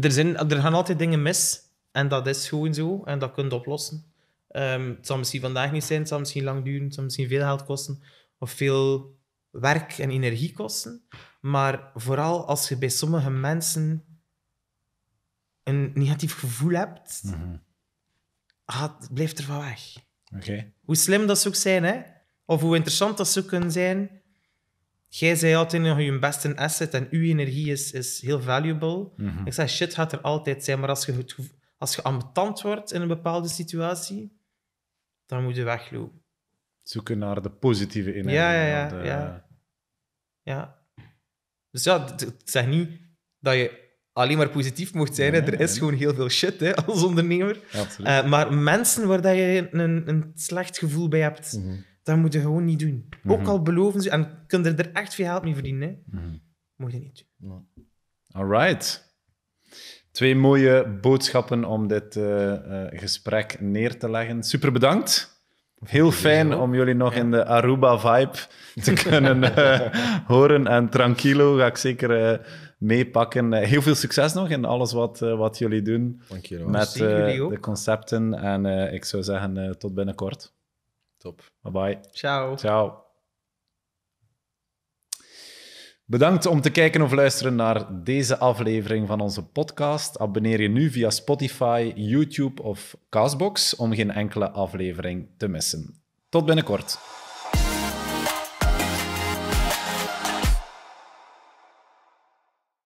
er, zijn, er gaan altijd dingen mis en dat is gewoon zo en dat kunt oplossen. Ehm, het zal misschien vandaag niet zijn, het zal misschien lang duren, het zal misschien veel geld kosten of veel werk- en energiekosten. Maar vooral als je bij sommige mensen een negatief gevoel hebt, mm blijft er van weg. Okay. Hoe slim dat ze ook zijn, hè? of hoe interessant dat zoeken zijn. Jij zei altijd nog, je beste asset en uw energie is, is heel valuable. Mhm. Ik zei, shit gaat er altijd zijn, maar als je, het, als je ambetant wordt in een bepaalde situatie, dan moet je weglopen. Zoeken naar de positieve energie. Ja, ja, ja. ja. Ja. Dus ja, het zegt niet dat je alleen maar positief mocht zijn. er is gewoon heel veel shit hè, als ondernemer. Eh, maar mensen waar dat je een, een slecht gevoel bij hebt, mhm. dat moet je gewoon niet doen. Mhm. Ook al beloven ze, en kunnen er echt veel geld mee verdienen. Hè. Mhm. Moet je niet doen. All right. Twee mooie boodschappen om dit eh, eh, gesprek neer te leggen. Super bedankt. Heel fijn om jullie nog in de Aruba-vibe te kunnen eh, horen. En tranquilo ga ik zeker uh, meepakken. Eh, heel veel succes nog in alles wat, wat jullie doen. Dankjewel. Met de concepten. En ik zou zeggen, tot binnenkort. Top. Bye bye. Ciao. Ciao. Bedankt om te kijken of luisteren naar deze aflevering van onze podcast. Abonneer je nu via Spotify, YouTube of Castbox om geen enkele aflevering te missen. Tot binnenkort.